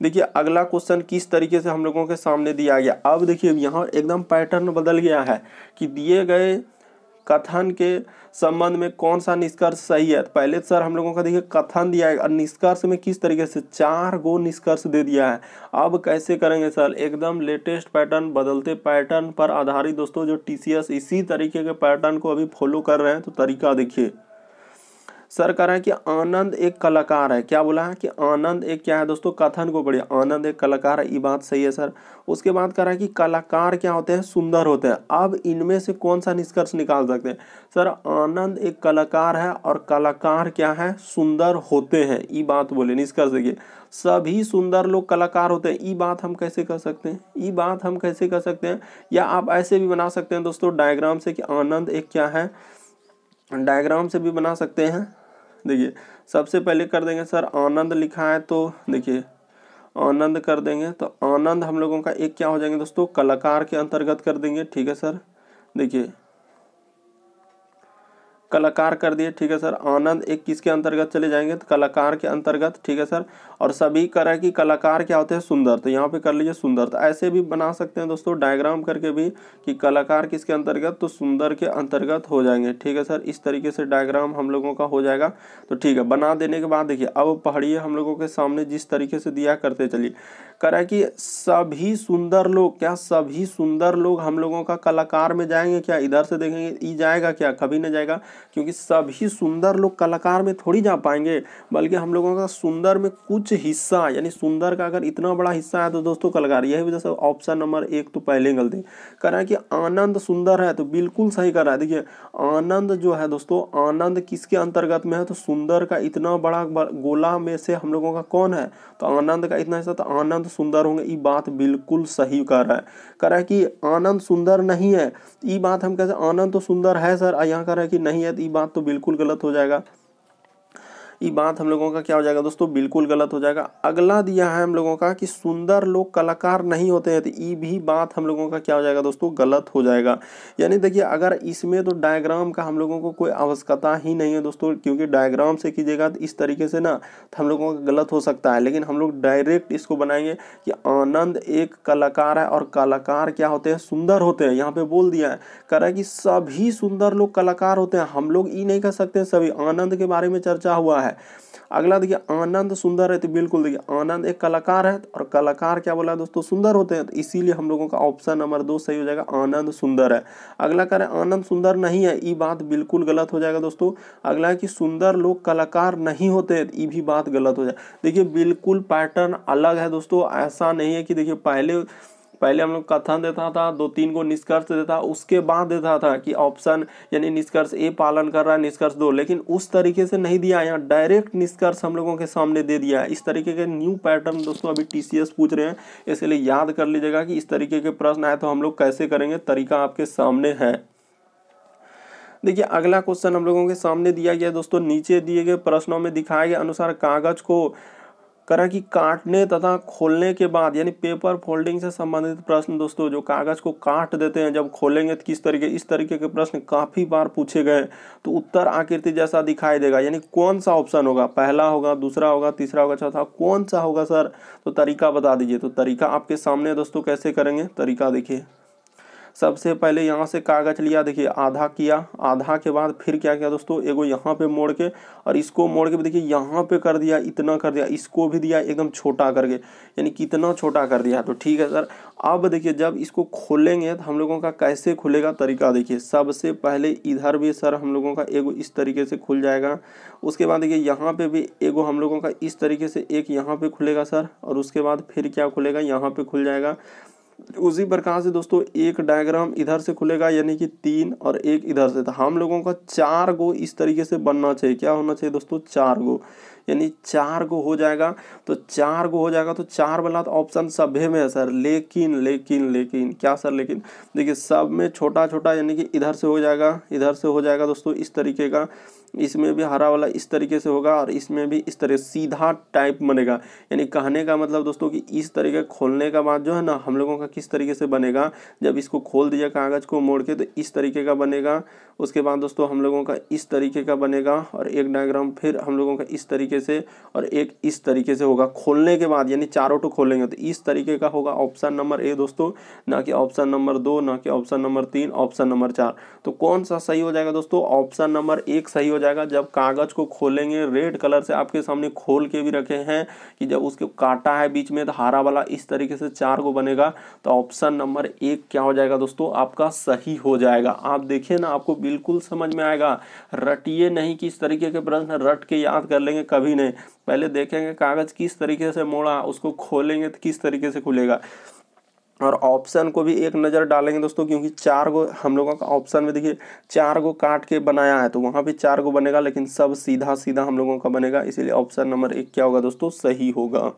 देखिए अगला क्वेश्चन किस तरीके से हम लोगों के सामने दिया गया अब देखिए यहाँ एकदम पैटर्न बदल गया है कि दिए गए कथन के संबंध में कौन सा निष्कर्ष सही है तो पहले तो सर हम लोगों का देखिए कथन दिया है और निष्कर्ष में किस तरीके से चार गो निष्कर्ष दे दिया है अब कैसे करेंगे सर एकदम लेटेस्ट पैटर्न बदलते पैटर्न पर आधारित दोस्तों जो टी इसी तरीके के पैटर्न को अभी फॉलो कर रहे हैं तो तरीका देखिए सर कह रहे हैं कि आनंद एक कलाकार है क्या बोला है कि आनंद एक क्या है दोस्तों कथन को पढ़िए आनंद एक कलाकार है ये बात सही है सर उसके बाद कह रहा है कि कलाकार क्या होते हैं सुंदर होते हैं अब इनमें से कौन सा निष्कर्ष निकाल सकते हैं सर आनंद एक कलाकार है और कलाकार क्या है सुंदर होते हैं ये बात बोले निष्कर्ष देखिए सभी सुंदर लोग कलाकार होते हैं ये बात हम कैसे कर सकते हैं ये बात हम कैसे कर सकते हैं या आप ऐसे भी बना सकते हैं दोस्तों डायग्राम से कि आनंद एक क्या है डायग्राम से भी बना सकते हैं देखिए सबसे पहले कर देंगे सर आनंद लिखा है तो देखिए आनंद कर देंगे तो आनंद हम लोगों का एक क्या हो जाएंगे दोस्तों कलाकार के अंतर्गत कर देंगे ठीक है सर देखिए कलाकार कर दिए ठीक है सर आनंद एक किसके अंतर्गत चले जाएंगे तो कलाकार के अंतर्गत ठीक है सर और सभी तरह की कलाकार क्या होते हैं सुंदर तो यहाँ पे कर लीजिए सुंदर तो ऐसे भी बना सकते हैं दोस्तों डायग्राम करके भी कि कलाकार किसके अंतर्गत तो सुंदर के अंतर्गत हो जाएंगे ठीक है सर इस तरीके से डायग्राम हम लोगों का हो जाएगा तो ठीक है बना देने के बाद देखिए अब पढ़िए हम लोगों के सामने जिस तरीके से दिया करते चलिए करें कि सभी सुंदर लोग क्या सभी सुंदर लोग हम लोगों का कलाकार में जाएंगे क्या इधर से देखेंगे ई जाएगा क्या कभी नहीं जाएगा क्योंकि सभी सुंदर लोग कलाकार में थोड़ी जा पाएंगे बल्कि हम लोगों का सुंदर में कुछ उच्च हिस्सा यानी सुंदर का अगर इतना बड़ा हिस्सा है तो दोस्तों कलकार यही वजह से ऑप्शन नंबर एक तो पहले गलती कह रहा है कि आनंद सुंदर है तो बिल्कुल सही कर रहा है देखिए आनंद जो है दोस्तों आनंद किसके अंतर्गत में है तो सुंदर का इतना बड़ा गोला में से हम लोगों का कौन है तो आनंद का इतना हिस्सा तो आनंद सुंदर होंगे ये बात बिल्कुल सही कह रहा है कह रहा है कि आनंद सुंदर नहीं है ये तो बात हम कहते हैं आनंद तो सुंदर है सर यहाँ कह रहा है कि नहीं है तो ये बात तो बिल्कुल गलत हो जाएगा ये बात हम लोगों का क्या हो जाएगा दोस्तों बिल्कुल गलत हो जाएगा अगला दिया है हम लोगों का कि सुंदर लोग कलाकार नहीं होते हैं तो ये भी बात हम लोगों का क्या हो जाएगा दोस्तों गलत हो जाएगा यानी देखिए अगर इसमें तो डायग्राम का हम लोगों को कोई आवश्यकता ही नहीं है दोस्तों क्योंकि डायग्राम से कीजिएगा तो इस तरीके से ना तो हम लोगों का गलत हो सकता है लेकिन हम लोग डायरेक्ट इसको बनाएंगे कि आनंद एक कलाकार है और कलाकार क्या होते हैं सुंदर होते हैं यहाँ पे बोल दिया है कह रहा है कि सभी सुंदर लोग कलाकार होते हैं हम लोग ये नहीं कह सकते सभी आनंद के बारे में चर्चा हुआ है है अगला देखिए आनंद सुंदर है तो बिल्कुल देखिए आनंद एक कलाकार है और कलाकार क्या बोला दोस्तों सुंदर होते हैं तो इसीलिए हम लोगों का ऑप्शन नंबर दो सही हो जाएगा आनंद सुंदर है अगला कह रहे हैं आनंद सुंदर नहीं है ये बात बिल्कुल गलत हो जाएगा दोस्तों अगला है कि सुंदर लोग कलाकार नहीं होते हैं तो ये भी बात गलत हो जाए देखिए बिल्कुल पैटर्न अलग है दोस्तों ऐसा नहीं है कि देखिए पहले पहले हम लोग कथन देता था दो तीन को निष्कर्ष देता उसके बाद देता था कि ऑप्शन यानी निष्कर्ष ए पालन कर रहा है निष्कर्ष दो लेकिन उस तरीके से नहीं दिया यहाँ डायरेक्ट निष्कर्ष हम लोगों के सामने दे दिया इस तरीके के न्यू पैटर्न दोस्तों अभी टी पूछ रहे हैं इसलिए याद कर लीजिएगा कि इस तरीके के प्रश्न आए तो हम लोग कैसे करेंगे तरीका आपके सामने है देखिए अगला क्वेश्चन हम लोगों के सामने दिया गया दोस्तों नीचे दिए गए प्रश्नों में दिखाए गए अनुसार कागज को करा कि काटने तथा खोलने के बाद यानी पेपर फोल्डिंग से संबंधित प्रश्न दोस्तों जो कागज को काट देते हैं जब खोलेंगे तो किस तरीके इस तरीके के प्रश्न काफ़ी बार पूछे गए तो उत्तर आकृति जैसा दिखाई देगा यानी कौन सा ऑप्शन होगा पहला होगा दूसरा होगा तीसरा होगा चौथा कौन सा होगा सर तो तरीका बता दीजिए तो तरीका आपके सामने दोस्तों कैसे करेंगे तरीका देखिए सबसे पहले यहाँ से कागज लिया देखिए आधा किया आधा के बाद फिर क्या किया दोस्तों एगो यहाँ पे मोड़ के और इसको मोड़ के भी देखिए यहाँ पे कर दिया इतना कर दिया इसको भी दिया एकदम छोटा करके यानी कितना छोटा कर दिया तो ठीक है सर अब देखिए जब इसको खोलेंगे तो हम लोगों का कैसे खुलेगा तरीका देखिए सबसे पहले इधर भी सर हम लोगों का एगो इस तरीके से खुल जाएगा उसके बाद देखिए यहाँ पे भी एगो हम लोगों का इस तरीके से एक यहाँ पे खुलेगा सर और उसके बाद फिर क्या खुलेगा यहाँ पे खुल जाएगा उसी प्रकार से दोस्तों एक डायग्राम इधर से खुलेगा यानी कि तीन और एक इधर से तो हम लोगों का चार गो इस तरीके से बनना चाहिए क्या होना चाहिए दोस्तों चार गो यानी चार गो हो जाएगा तो चार गो हो जाएगा तो चार वाला तो ऑप्शन सभी में है सर लेकिन लेकिन लेकिन क्या सर लेकिन देखिए सब में छोटा छोटा यानी कि इधर से हो जाएगा इधर से हो जाएगा दोस्तों इस तरीके का इसमें भी हरा वाला इस तरीके से होगा और इसमें भी इस तरह सीधा टाइप बनेगा यानी कहने का मतलब दोस्तों कि इस तरीके खोलने का बाद जो है ना हम लोगों का किस तरीके से बनेगा जब इसको खोल दिया कागज़ को मोड़ के तो इस तरीके का बनेगा उसके बाद दोस्तों हम लोगों का इस तरीके का बनेगा और एक डायग्राम फिर हम लोगों का इस तरीके तरीके से और एक इस तरीके से होगा खोलने के बाद यानी चारों टू खोलेंगे तो इस तरीके का होगा ऑप्शन नंबर ए दोस्तों ना कि ऑप्शन नंबर दो ना कि ऑप्शन नंबर तीन ऑप्शन नंबर चार तो कौन सा सही हो जाएगा दोस्तों ऑप्शन नंबर एक सही हो जाएगा जब कागज़ को खोलेंगे रेड कलर से आपके सामने खोल के भी रखे हैं कि जब उसके काटा है बीच में तो हरा वाला इस तरीके से चार को बनेगा तो ऑप्शन नंबर एक क्या हो जाएगा दोस्तों आपका सही हो जाएगा आप देखिए ना आपको बिल्कुल समझ में आएगा रटिए नहीं कि इस तरीके के प्रश्न रट के याद कर लेंगे कभी कभी नहीं पहले देखेंगे कागज़ किस तरीके से मोड़ा उसको खोलेंगे तो किस तरीके से खुलेगा और ऑप्शन को भी एक नज़र डालेंगे दोस्तों क्योंकि चार गो हम लोगों का ऑप्शन में देखिए चार गो काट के बनाया है तो वहाँ भी चार गो बनेगा लेकिन सब सीधा सीधा हम लोगों का बनेगा इसीलिए ऑप्शन नंबर एक क्या होगा दोस्तों सही होगा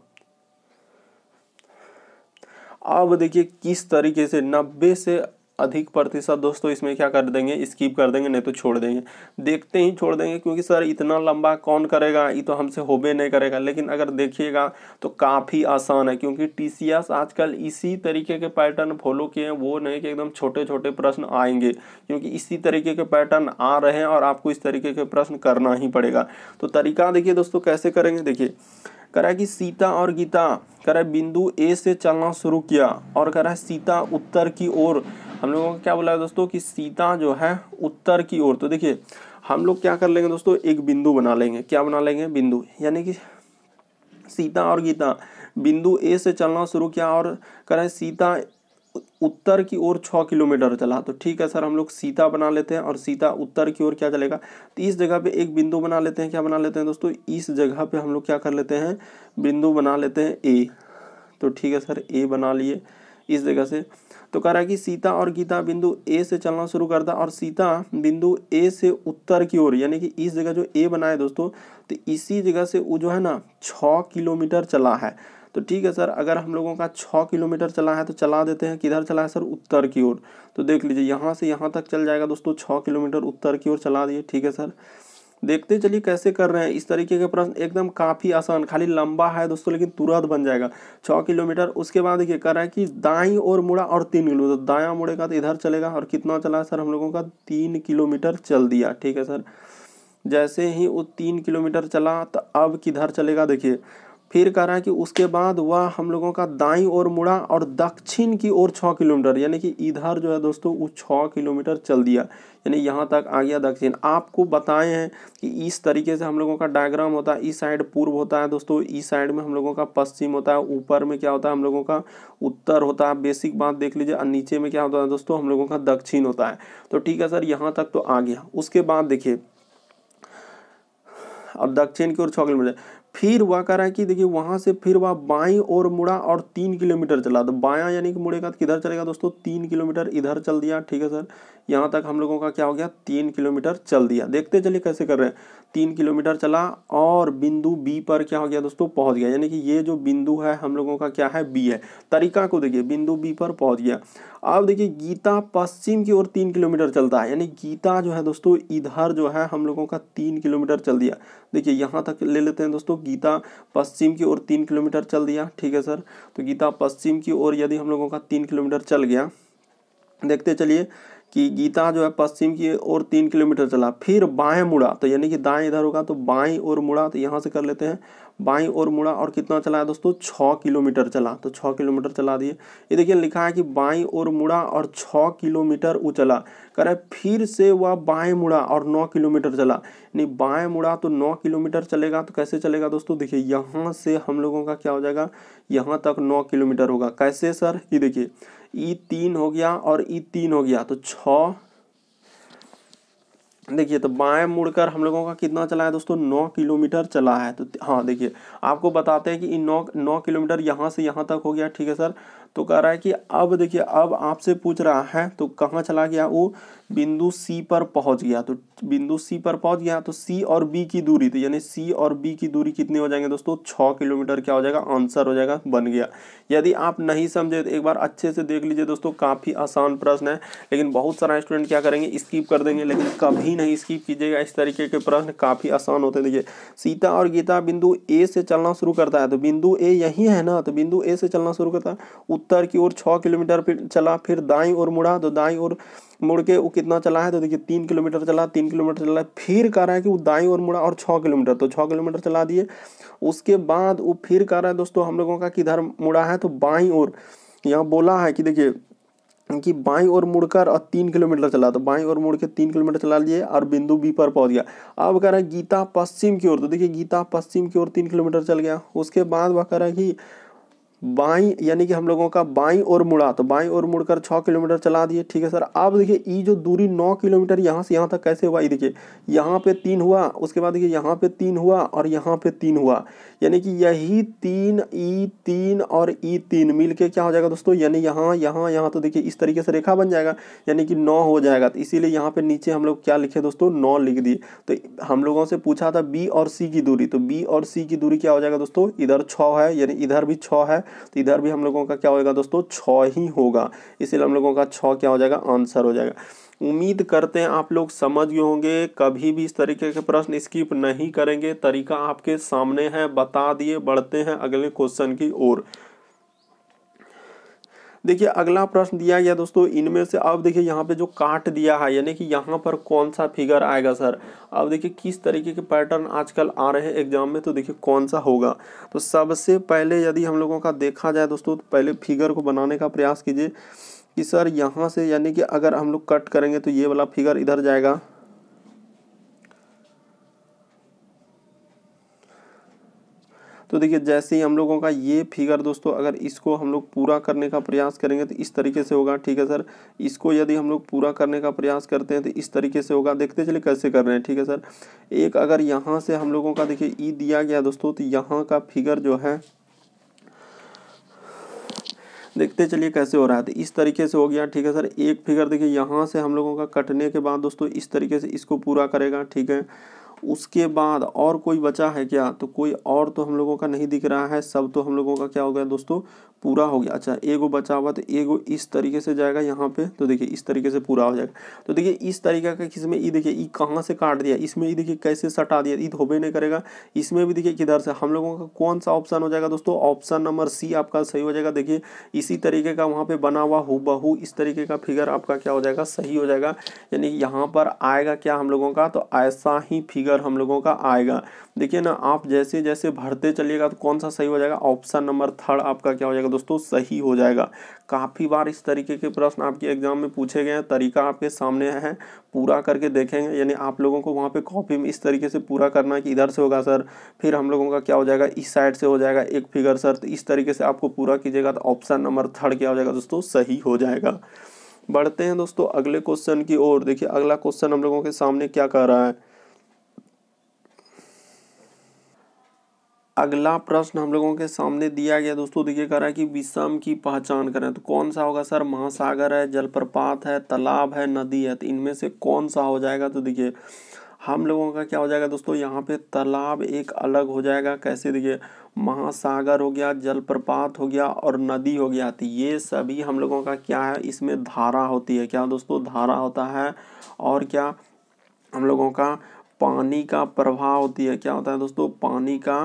अब देखिए किस तरीके से नब्बे से अधिक प्रतिशत दोस्तों इसमें क्या कर देंगे स्कीप कर देंगे नहीं तो छोड़ देंगे देखते ही छोड़ देंगे क्योंकि सर इतना लंबा कौन करेगा ये तो हमसे होबे नहीं करेगा लेकिन अगर देखिएगा तो काफ़ी आसान है क्योंकि टी आजकल इसी तरीके के पैटर्न फॉलो किए हैं वो नहीं कि एकदम छोटे छोटे प्रश्न आएंगे क्योंकि इसी तरीके के पैटर्न आ रहे हैं और आपको इस तरीके के प्रश्न करना ही पड़ेगा तो तरीका देखिए दोस्तों कैसे करेंगे देखिए करा कि सीता और गीता करा बिंदु ए से चलना शुरू किया और करा सीता उत्तर की ओर हम लोगों को क्या बोला है दोस्तों कि सीता जो है उत्तर की ओर तो देखिए हम लोग क्या कर लेंगे दोस्तों एक बिंदु बना लेंगे क्या बना लेंगे बिंदु यानी कि सीता और गीता बिंदु ए से चलना शुरू किया और करें सीता उत्तर की ओर छः किलोमीटर चला तो ठीक है सर हम लोग सीता बना लेते हैं और सीता उत्तर की ओर क्या चलेगा तो इस जगह पे एक बिंदु बना लेते हैं क्या बना लेते हैं दोस्तों इस जगह पे हम लोग क्या कर लेते हैं बिंदु बना लेते हैं ए तो ठीक है सर ए बना लिए इस जगह से तो कह रहा है कि सीता और गीता बिंदु ए से चलना शुरू करता और सीता बिंदु ए से उत्तर की ओर यानी कि इस जगह जो ए बना है दोस्तों तो इसी जगह से वो जो है ना छः किलोमीटर चला है तो ठीक है सर अगर हम लोगों का छः किलोमीटर चला है तो चला देते हैं किधर चला है सर उत्तर की ओर तो देख लीजिए यहाँ से यहाँ तक चल जाएगा दोस्तों छः किलोमीटर उत्तर की ओर चला दिए ठीक है सर देखते चलिए कैसे कर रहे हैं इस तरीके के प्रश्न एकदम काफ़ी आसान खाली लंबा है दोस्तों लेकिन तुरंत बन जाएगा छः किलोमीटर उसके बाद देखिए कर रहा है कि दाई और मुड़ा और तीन किलोमीटर तो दाया मुड़ेगा तो इधर चलेगा और कितना चला है सर हम लोगों का तीन किलोमीटर चल दिया ठीक है सर जैसे ही वो तीन किलोमीटर चला तो अब किधर चलेगा देखिए फिर कह रहा है कि उसके बाद वह हम लोगों का दाई ओर मुड़ा और दक्षिण की ओर छः किलोमीटर यानी कि इधर जो है दोस्तों वो छः किलोमीटर चल दिया यानी यहाँ तक आ गया दक्षिण आपको बताए हैं कि इस तरीके से हम लोगों का डायग्राम होता है इस साइड पूर्व होता है दोस्तों इस साइड में हम लोगों का पश्चिम होता है ऊपर में क्या होता है हम लोगों का उत्तर होता है बेसिक बात देख लीजिए और नीचे में क्या होता है दोस्तों हम लोगों का दक्षिण होता है तो ठीक है सर यहाँ तक तो आ गया उसके बाद देखिए अब दक्षिण की ओर छः किलोमीटर फिर वह कह रहा है कि देखिए वहाँ से फिर वह बाई और मुड़ा और तीन किलोमीटर चला तो बायां यानी कि मुड़ेगा तो किधर चलेगा दोस्तों तीन किलोमीटर इधर चल दिया ठीक है सर यहाँ तक हम लोगों का क्या हो गया तीन किलोमीटर चल दिया देखते चलिए कैसे कर रहे हैं तीन किलोमीटर चला और बिंदु बी पर क्या हो गया दोस्तों पहुँच गया यानी कि ये जो बिंदु है हम लोगों का क्या है बी है तरीका को देखिए बिंदु बी पर पहुँच गया अब देखिए गीता पश्चिम की ओर तीन किलोमीटर चलता है यानी गीता जो है दोस्तों इधर जो है हम लोगों का तीन किलोमीटर चल दिया देखिए यहाँ तक ले लेते हैं दोस्तों गीता पश्चिम की ओर तीन किलोमीटर चल दिया ठीक है सर तो गीता पश्चिम की ओर यदि हम लोगों का तीन किलोमीटर चल गया देखते चलिए कि गीता जो है पश्चिम की ओर तीन किलोमीटर चला फिर बाएं मुड़ा तो यानी कि दाएं इधर होगा तो बाएं और मुड़ा तो यहाँ से कर लेते हैं बाई और मुड़ा और कितना चला दोस्तों छः किलोमीटर चला तो छः किलोमीटर चला दिए ये देखिए लिखा है कि बाई और मुड़ा और छः किलोमीटर वो चला कह फिर से वह बाएँ मुड़ा और नौ किलोमीटर चला यानी बाएँ मुड़ा तो नौ किलोमीटर चलेगा तो कैसे चलेगा दोस्तों देखिए यहाँ से हम लोगों का क्या हो जाएगा यहाँ तक नौ किलोमीटर होगा कैसे सर ये देखिए ई तीन हो गया और ई तीन हो गया तो छः देखिए तो बाएं मुड़कर हम लोगों का कितना चला है दोस्तों नौ किलोमीटर चला है तो हाँ देखिए आपको बताते हैं कि इन नौ नौ किलोमीटर यहाँ से यहाँ तक हो गया ठीक है सर तो कह रहा है कि अब देखिए अब आपसे पूछ रहा है तो कहाँ चला गया वो बिंदु सी पर पहुँच गया तो बिंदु सी पर पहुंच गया तो सी और बी की दूरी तो यानी सी और बी की दूरी कितनी हो जाएंगे दोस्तों छः किलोमीटर क्या हो जाएगा आंसर हो जाएगा बन गया यदि आप नहीं समझे तो एक बार अच्छे से देख लीजिए दोस्तों काफ़ी आसान प्रश्न है लेकिन बहुत सारा स्टूडेंट क्या करेंगे स्कीप कर देंगे लेकिन कभी नहीं स्कीप कीजिएगा इस तरीके के प्रश्न काफ़ी आसान होते देखिए सीता और गीता बिंदु ए से चलना शुरू करता है तो बिंदु ए यही है ना तो बिंदु ए से चलना शुरू करता है उत्तर की ओर छः किलोमीटर फिर चला फिर दाई और मुड़ा तो दाई और मुड़ के वो कितना चला है तो देखिए तीन किलोमीटर चला तीन किलोमीटर चला फिर कह रहा है कि वो दाई और मुड़ा और छः किलोमीटर तो छः किलोमीटर चला दिए उसके बाद वो फिर कह रहा है दोस्तों हम लोगों का किधर मुड़ा है तो बाई और यहाँ बोला है कि देखिए कि बाई और मुड़कर और तीन किलोमीटर चला तो बाई और मुड़ के तीन किलोमीटर चला लिए और बिंदु बी पर पहुंच गया अब कह रहा है गीता पश्चिम की ओर तो देखिए गीता पश्चिम की ओर तीन किलोमीटर चल गया उसके बाद वह कह रहा है कि बाई यानी कि हम लोगों का बाई और मुड़ा तो बाई और मुड़कर छः किलोमीटर चला दिए ठीक है सर अब देखिए ई जो दूरी नौ किलोमीटर यहाँ से यहाँ तक कैसे हुआ ये देखिए यहाँ पे तीन हुआ उसके बाद देखिए यहाँ पे तीन हुआ और यहाँ पे तीन हुआ यानी कि यही तीन ई तीन और ई तीन मिल के क्या हो जाएगा दोस्तों यानी यहाँ यहाँ यहाँ तो देखिए इस तरीके से रेखा बन जाएगा यानी कि नौ हो जाएगा तो इसीलिए यहाँ पर नीचे हम लोग क्या लिखे दोस्तों नौ लिख दिए तो हम लोगों से पूछा था बी और सी की दूरी तो बी और सी की दूरी क्या हो जाएगा दोस्तों इधर छः है यानी इधर भी छः है तो इधर भी हम लोगों का क्या होगा दोस्तों छ ही होगा इसलिए हम लोगों का छ क्या हो जाएगा आंसर हो जाएगा उम्मीद करते हैं आप लोग समझ गए होंगे कभी भी इस तरीके के प्रश्न स्किप नहीं करेंगे तरीका आपके सामने है बता दिए बढ़ते हैं अगले क्वेश्चन की ओर देखिए अगला प्रश्न दिया गया दोस्तों इनमें से अब देखिए यहाँ पे जो काट दिया है यानी कि यहाँ पर कौन सा फिगर आएगा सर अब देखिए किस तरीके के पैटर्न आजकल आ रहे हैं एग्जाम में तो देखिए कौन सा होगा तो सबसे पहले यदि हम लोगों का देखा जाए दोस्तों तो पहले फिगर को बनाने का प्रयास कीजिए कि सर यहाँ से यानी कि अगर हम लोग कट करेंगे तो ये वाला फिगर इधर जाएगा तो देखिए जैसे ही हम लोगों का ये फिगर दोस्तों अगर इसको हम लोग पूरा करने का प्रयास करेंगे तो इस तरीके से होगा ठीक है सर इसको यदि हम लोग पूरा करने का प्रयास करते हैं तो इस तरीके से होगा देखते चले कैसे कर रहे हैं ठीक है सर एक अगर यहाँ से हम लोगों का देखिए ई दिया गया दोस्तों तो यहाँ का फिगर जो है देखते चलिए कैसे हो रहा है तो इस तरीके से हो गया ठीक है सर एक फिगर देखिए यहाँ से हम लोगों का कटने के बाद दोस्तों इस तरीके से इसको पूरा करेगा ठीक है उसके बाद और कोई बचा है क्या तो कोई और तो हम लोगों का नहीं दिख रहा है सब तो हम लोगों का क्या हो गया दोस्तों पूरा हो गया अच्छा ए गो बचा हुआ तो ए इस तरीके से जाएगा यहाँ पे तो देखिए इस तरीके से पूरा हो जाएगा तो देखिए इस तरीके का किसमें ई देखिए ई कहाँ से काट दिया इसमें ई देखिए कैसे सटा दिया ई धोबे तो नहीं करेगा इसमें भी देखिए किधर से हम लोगों का कौन सा ऑप्शन हो जाएगा दोस्तों ऑप्शन नंबर सी आपका सही हो जाएगा देखिए इसी तरीके का वहाँ पर बना हुआ हु बहु इस तरीके का फिगर आपका क्या हो जाएगा सही हो जाएगा यानी यहाँ पर आएगा क्या हम लोगों का तो ऐसा ही फिगर हम लोगों का आएगा देखिए ना आप जैसे जैसे भरते चलिएगा तो कौन सा सही हो जाएगा ऑप्शन नंबर थर्ड आपका क्या हो जाएगा दोस्तों सही हो जाएगा काफ़ी बार इस तरीके के प्रश्न आपके एग्जाम में पूछे गए हैं तरीका आपके सामने है पूरा करके देखेंगे यानी आप लोगों को वहाँ पे कॉपी में इस तरीके से पूरा करना है कि इधर से होगा सर फिर हम लोगों का क्या हो जाएगा इस साइड से हो जाएगा एक फिगर सर तो इस तरीके से आपको पूरा कीजिएगा तो ऑप्शन नंबर थर्ड क्या हो जाएगा दोस्तों सही हो जाएगा बढ़ते हैं दोस्तों अगले क्वेश्चन की ओर देखिए अगला क्वेश्चन हम लोगों के सामने क्या कह रहा है अगला प्रश्न हम लोगों के सामने दिया गया दोस्तों देखिए कह रहा है कि विषम की पहचान करें तो कौन सा होगा सर महासागर है जलप्रपात है तालाब है नदी है तो इनमें से कौन सा हो जाएगा तो देखिए हम लोगों का क्या हो जाएगा दोस्तों यहाँ पे तालाब एक अलग हो जाएगा कैसे देखिए महासागर हो गया जलप्रपात हो गया और नदी हो गया तो ये सभी हम लोगों का क्या है इसमें धारा होती है क्या दोस्तों धारा होता है और क्या हम लोगों का पानी का प्रवाह होती है क्या होता है दोस्तों पानी का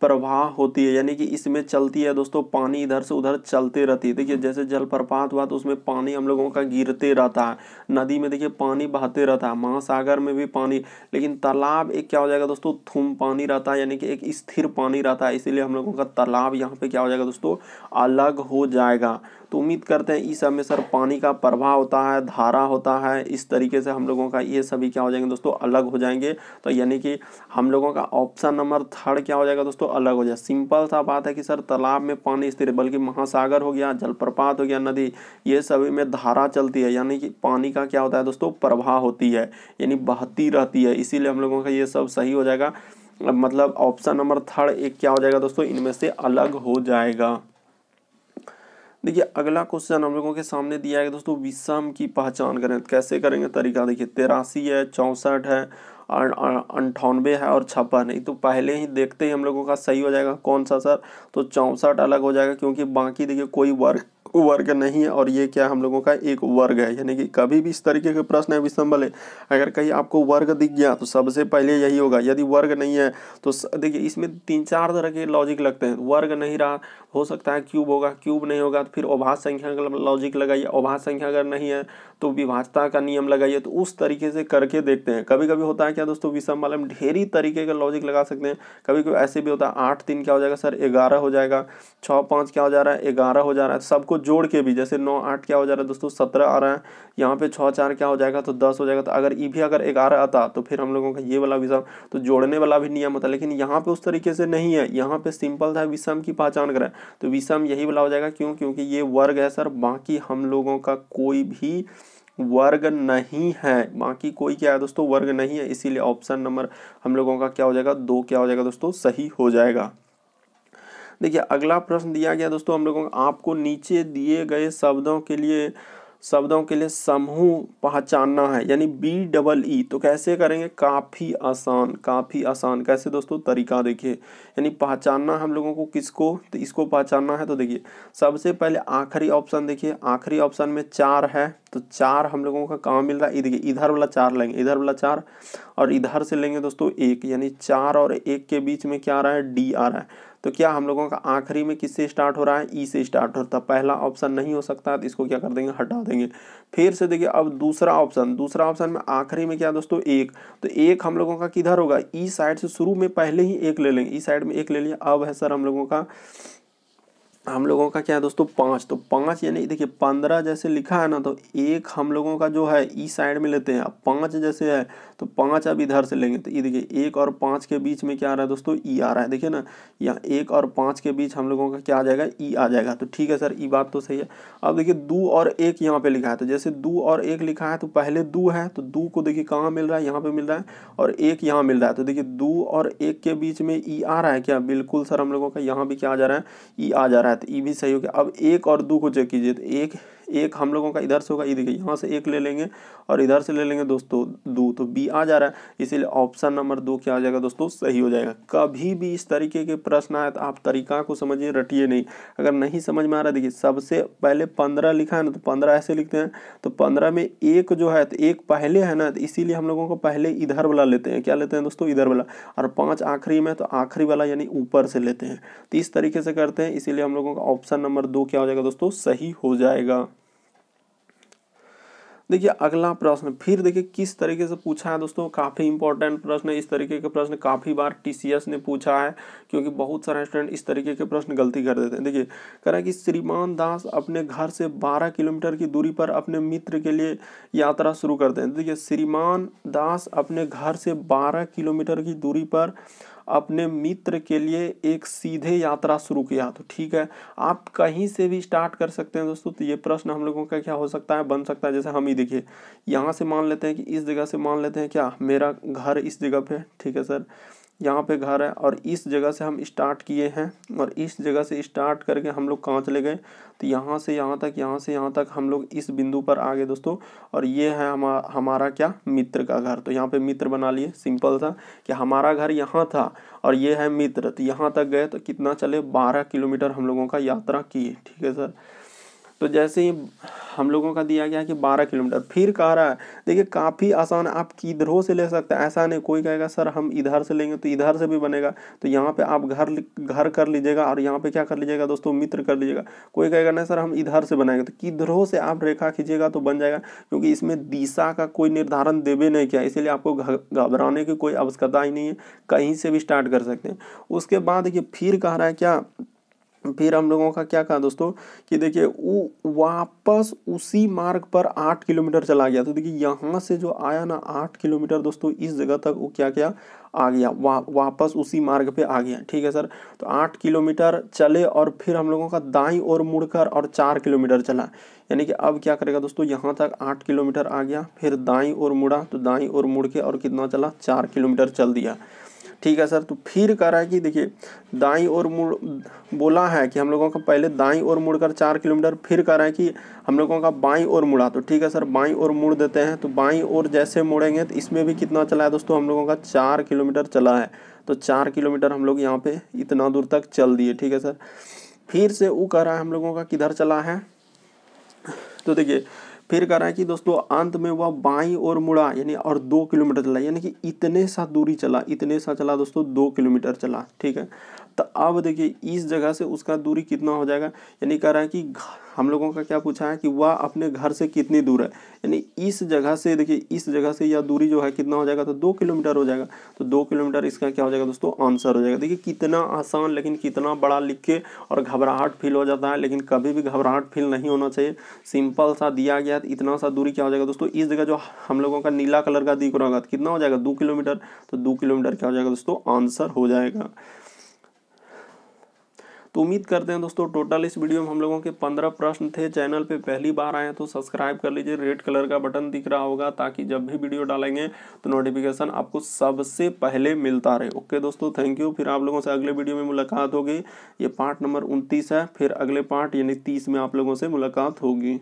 प्रवाह होती है यानी कि इसमें चलती है दोस्तों पानी इधर से उधर चलते रहती है देखिए जैसे जलप्रपात हुआ तो उसमें पानी हम लोगों का गिरते रहता है नदी में देखिए पानी बहते रहता है महासागर में भी पानी लेकिन तालाब एक क्या हो जाएगा दोस्तों थूम पानी रहता है यानी कि एक स्थिर पानी रहता है इसीलिए हम लोगों का तालाब यहाँ पर क्या हो जाएगा दोस्तों अलग हो जाएगा तो उम्मीद करते हैं इस सब में सर पानी का प्रभाव होता है धारा होता है इस तरीके से हम लोगों का ये सभी क्या हो जाएंगे दोस्तों अलग हो जाएंगे तो यानी कि हम लोगों का ऑप्शन नंबर थर्ड क्या हो जाएगा दोस्तों अलग हो जाएगा सिंपल सा बात है कि सर तालाब में पानी स्थिर बल्कि महासागर हो गया जलप्रपात हो गया नदी ये सभी में धारा चलती है यानी कि पानी का क्या होता है दोस्तों प्रभाव होती है यानी बहती रहती है इसीलिए हम लोगों का ये सब सही हो जाएगा मतलब ऑप्शन नंबर थर्ड एक क्या हो जाएगा दोस्तों इनमें से अलग हो जाएगा देखिए अगला क्वेश्चन हम लोगों के सामने दिया है दोस्तों विषम की पहचान करें तो कैसे करेंगे तरीका देखिए तेरासी है चौंसठ है अंठानवे है और छप्पन है तो पहले ही देखते ही हम लोगों का सही हो जाएगा कौन सा सर तो चौंसठ अलग हो जाएगा क्योंकि बाकी देखिए कोई वर्ग वर्ग नहीं है और ये क्या हम लोगों का एक वर्ग है यानी कि कभी भी इस तरीके के प्रश्न है विसंबल है अगर कहीं आपको वर्ग दिख गया तो सबसे पहले यही होगा यदि वर्ग नहीं है तो देखिए इसमें तीन चार तरह के लॉजिक लगते हैं वर्ग नहीं रहा हो सकता है क्यूब होगा क्यूब नहीं होगा तो फिर अभाज संख्या का लॉजिक लगाइए अभाज संख्या अगर नहीं है तो विभाजता का नियम लगाइए तो उस तरीके से करके देखते हैं कभी कभी होता है क्या दोस्तों विषम हम ढेर ही तरीके का लॉजिक लगा सकते हैं कभी कभी ऐसे भी होता है आठ तीन क्या हो जाएगा सर ग्यारह हो जाएगा छः पाँच क्या हो जा रहा है ग्यारह हो जा रहा है तो सबको को जोड़ के भी जैसे नौ आठ क्या हो जा रहा है दोस्तों सत्रह आ रहा है यहाँ पे छः चार क्या हो जाएगा तो दस हो जाएगा तो अगर ई भी अगर ग्यारह आता तो फिर हम लोगों का ये वाला विषम तो जोड़ने वाला भी नियम होता लेकिन यहाँ पे उस तरीके से नहीं है यहाँ पे सिंपल था विषम की पहचान करें तो विषम यही वाला हो जाएगा क्यों क्योंकि ये वर्ग है सर बाकी हम लोगों का कोई भी वर्ग नहीं है बाकी कोई क्या है दोस्तों वर्ग नहीं है इसीलिए ऑप्शन नंबर हम लोगों का क्या हो जाएगा दो क्या हो जाएगा दोस्तों सही हो जाएगा देखिए अगला प्रश्न दिया गया दोस्तों हम लोगों को आपको नीचे दिए गए शब्दों के लिए शब्दों के लिए समूह पहचानना है यानी बी डबल ई तो कैसे करेंगे काफ़ी आसान काफ़ी आसान कैसे दोस्तों तरीका देखिए यानी पहचानना हम लोगों को किसको तो इसको पहचानना है तो देखिए सबसे पहले आखिरी ऑप्शन देखिए आखिरी ऑप्शन में चार है तो चार हम लोगों का कहाँ मिल रहा है देखिए इधर वाला चार लेंगे इधर वाला चार और इधर से लेंगे दोस्तों एक यानी चार और एक के बीच में क्या आ रहा है डी आ रहा है तो क्या हम लोगों का आखिरी में किससे स्टार्ट हो रहा है ई e से स्टार्ट होता है पहला ऑप्शन नहीं हो सकता तो इसको क्या कर देंगे हटा देंगे फिर से देखिए अब दूसरा ऑप्शन दूसरा ऑप्शन में आखिरी में क्या दोस्तों एक तो एक हम लोगों का किधर होगा ई e साइड से शुरू में पहले ही एक ले लेंगे ई e साइड में एक ले लिया अब है सर हम लोगों का हम लोगों का क्या है दोस्तों पाँच तो पाँच यानी देखिए पंद्रह जैसे लिखा है ना तो एक हम लोगों का जो है ई साइड में लेते हैं अब पाँच जैसे है तो पाँच अब इधर से लेंगे तो ये देखिए एक और पाँच के बीच में क्या आ रहा है दोस्तों ई आ रहा है देखिए ना यहाँ एक और पाँच के बीच हम लोगों का क्या आ जाएगा ई आ जाएगा तो ठीक है सर ई बात तो सही है अब देखिए दो और एक यहाँ पर लिखा है तो जैसे दो और एक लिखा है तो पहले दो है तो दो को देखिए कहाँ मिल रहा है यहाँ पर मिल रहा है और एक यहाँ मिल रहा है तो देखिए दो और एक के बीच में ई आ रहा है क्या बिल्कुल सर हम लोगों का यहाँ भी क्या आ जा रहा है ई आ जा रहा है है तो ई भी सही हो गया अब एक और दो को चेक कीजिए तो एक एक हम लोगों का इधर से होगा ये देखिए यहाँ से एक ले लेंगे और इधर से ले लेंगे दोस्तों दो तो बी आ जा रहा है इसीलिए ऑप्शन नंबर दो क्या आ जाएगा दोस्तों सही हो जाएगा कभी भी इस तरीके के प्रश्न आए तो आप तरीका को समझिए रटिए नहीं अगर नहीं समझ में आ रहा देखिए सबसे पहले पंद्रह लिखा है ना तो पंद्रह ऐसे लिखते हैं तो पंद्रह में एक जो है तो एक पहले है ना तो इसीलिए हम लोगों को पहले इधर वाला लेते हैं क्या लेते हैं दोस्तों इधर वाला और पाँच आखिरी में तो आखिरी वाला यानी ऊपर से लेते हैं तो इस तरीके से करते हैं इसीलिए हम लोगों का ऑप्शन नंबर दो क्या हो जाएगा दोस्तों सही हो जाएगा देखिए अगला प्रश्न फिर देखिए किस तरीके से पूछा है दोस्तों काफ़ी इंपॉर्टेंट प्रश्न इस तरीके के प्रश्न काफ़ी बार टीसीएस ने पूछा है क्योंकि बहुत सारे स्टूडेंट इस तरीके के प्रश्न गलती कर देते हैं देखिए कह रहा है कि श्रीमान दास अपने घर से बारह किलोमीटर की दूरी पर अपने मित्र के लिए यात्रा शुरू करते हैं देखिए श्रीमान दास अपने घर से बारह किलोमीटर की दूरी पर अपने मित्र के लिए एक सीधे यात्रा शुरू किया तो ठीक है आप कहीं से भी स्टार्ट कर सकते हैं दोस्तों तो ये प्रश्न हम लोगों का क्या हो सकता है बन सकता है जैसे हम ही देखिए यहाँ से मान लेते हैं कि इस जगह से मान लेते हैं क्या मेरा घर इस जगह पे ठीक है सर यहाँ पे घर है और इस जगह से हम स्टार्ट किए हैं और इस जगह से स्टार्ट करके हम लोग कहाँ चले गए तो यहाँ से यहाँ तक यहाँ से यहाँ तक हम लोग इस बिंदु पर आ गए दोस्तों और ये है हमारा हमारा क्या मित्र का घर तो यहाँ पे मित्र बना लिए सिंपल था कि हमारा घर यहाँ था और ये है मित्र तो यहाँ तक गए तो कितना चले बारह किलोमीटर हम लोगों का यात्रा किए ठीक है सर तो जैसे ही हम लोगों का दिया गया कि 12 किलोमीटर फिर कह रहा है देखिए काफ़ी आसान आप किधरों से ले सकते हैं ऐसा नहीं कोई कहेगा सर हम इधर से लेंगे तो इधर से भी बनेगा तो यहाँ पे आप घर घर कर लीजिएगा और यहाँ पे क्या कर लीजिएगा दोस्तों मित्र कर लीजिएगा कोई कहेगा नहीं सर हम इधर से बनाएंगे तो किधरों से आप रेखा खींचेगा तो बन जाएगा क्योंकि इसमें दिशा का कोई निर्धारण देवे नहीं किया इसीलिए आपको घबराने की कोई आवश्यकता ही नहीं है कहीं से भी स्टार्ट कर सकते हैं उसके बाद देखिए फिर कह रहा है क्या फिर हम लोगों का क्या कहा दोस्तों कि देखिए वो वापस उसी मार्ग पर आठ किलोमीटर चला गया तो देखिए यहाँ से जो आया ना आठ किलोमीटर दोस्तों इस जगह तक वो क्या क्या आ गया वा, वापस उसी मार्ग पे आ गया ठीक है सर तो आठ किलोमीटर चले और फिर हम लोगों का दाई और मुड़कर और चार किलोमीटर चला यानी कि अब क्या करेगा दोस्तों यहाँ तक आठ किलोमीटर आ गया फिर दाई और मुड़ा तो दाई और मुड़ के और कितना चला चार किलोमीटर चल दिया ठीक है सर तो फिर कह रहा है कि देखिए दाई और मुड़ बोला है कि हम लोगों का पहले दाई और मुड़कर चार किलोमीटर फिर कह रहा है कि हम लोगों का बाई और मुड़ा तो ठीक है सर बाई और मुड़ देते हैं तो बाई और जैसे मुड़ेंगे तो इसमें भी कितना चला है दोस्तों हम लोगों का चार किलोमीटर चला है तो चार किलोमीटर हम लोग यहाँ पे इतना दूर तक चल दिए ठीक है सर फिर से वो कह रहा है हम लोगों का किधर चला है तो देखिए फिर कह रहा है कि दोस्तों अंत में वह बाई और मुड़ा यानी और दो किलोमीटर चला यानी कि इतने सा दूरी चला इतने सा चला दोस्तों दो किलोमीटर चला ठीक है तो अब देखिए इस जगह से उसका दूरी कितना हो जाएगा यानी कह रहा है कि हम लोगों का क्या पूछा है कि वह अपने घर से कितनी दूर है यानी इस जगह से देखिए इस जगह से यह दूरी जो है कितना हो जाएगा तो दो किलोमीटर हो जाएगा तो दो किलोमीटर इसका क्या हो जाएगा दोस्तों आंसर हो जाएगा देखिए कितना आसान लेकिन कितना बड़ा लिख के और घबराहट फील हो जाता है लेकिन कभी भी घबराहट फील नहीं होना चाहिए सिंपल सा दिया गया साथ इतना सा दूरी क्या हो जाएगा दोस्तों इस जगह जो हम लोगों का नीला कलर का दिख रहा होगा तो कितना हो जाएगा दो किलोमीटर तो दो किलोमीटर क्या हो जाएगा दोस्तों आंसर हो जाएगा तो उम्मीद करते हैं दोस्तों टोटल इस वीडियो में हम लोगों के पंद्रह प्रश्न थे चैनल पे पहली बार आए हैं तो सब्सक्राइब कर लीजिए रेड कलर का बटन दिख रहा होगा ताकि जब भी वीडियो डालेंगे तो नोटिफिकेशन आपको सबसे पहले मिलता रहे ओके दोस्तों थैंक यू फिर आप लोगों से अगले वीडियो में मुलाकात होगी ये पार्ट नंबर उनतीस है फिर अगले पार्ट यानी तीस में आप लोगों से मुलाकात होगी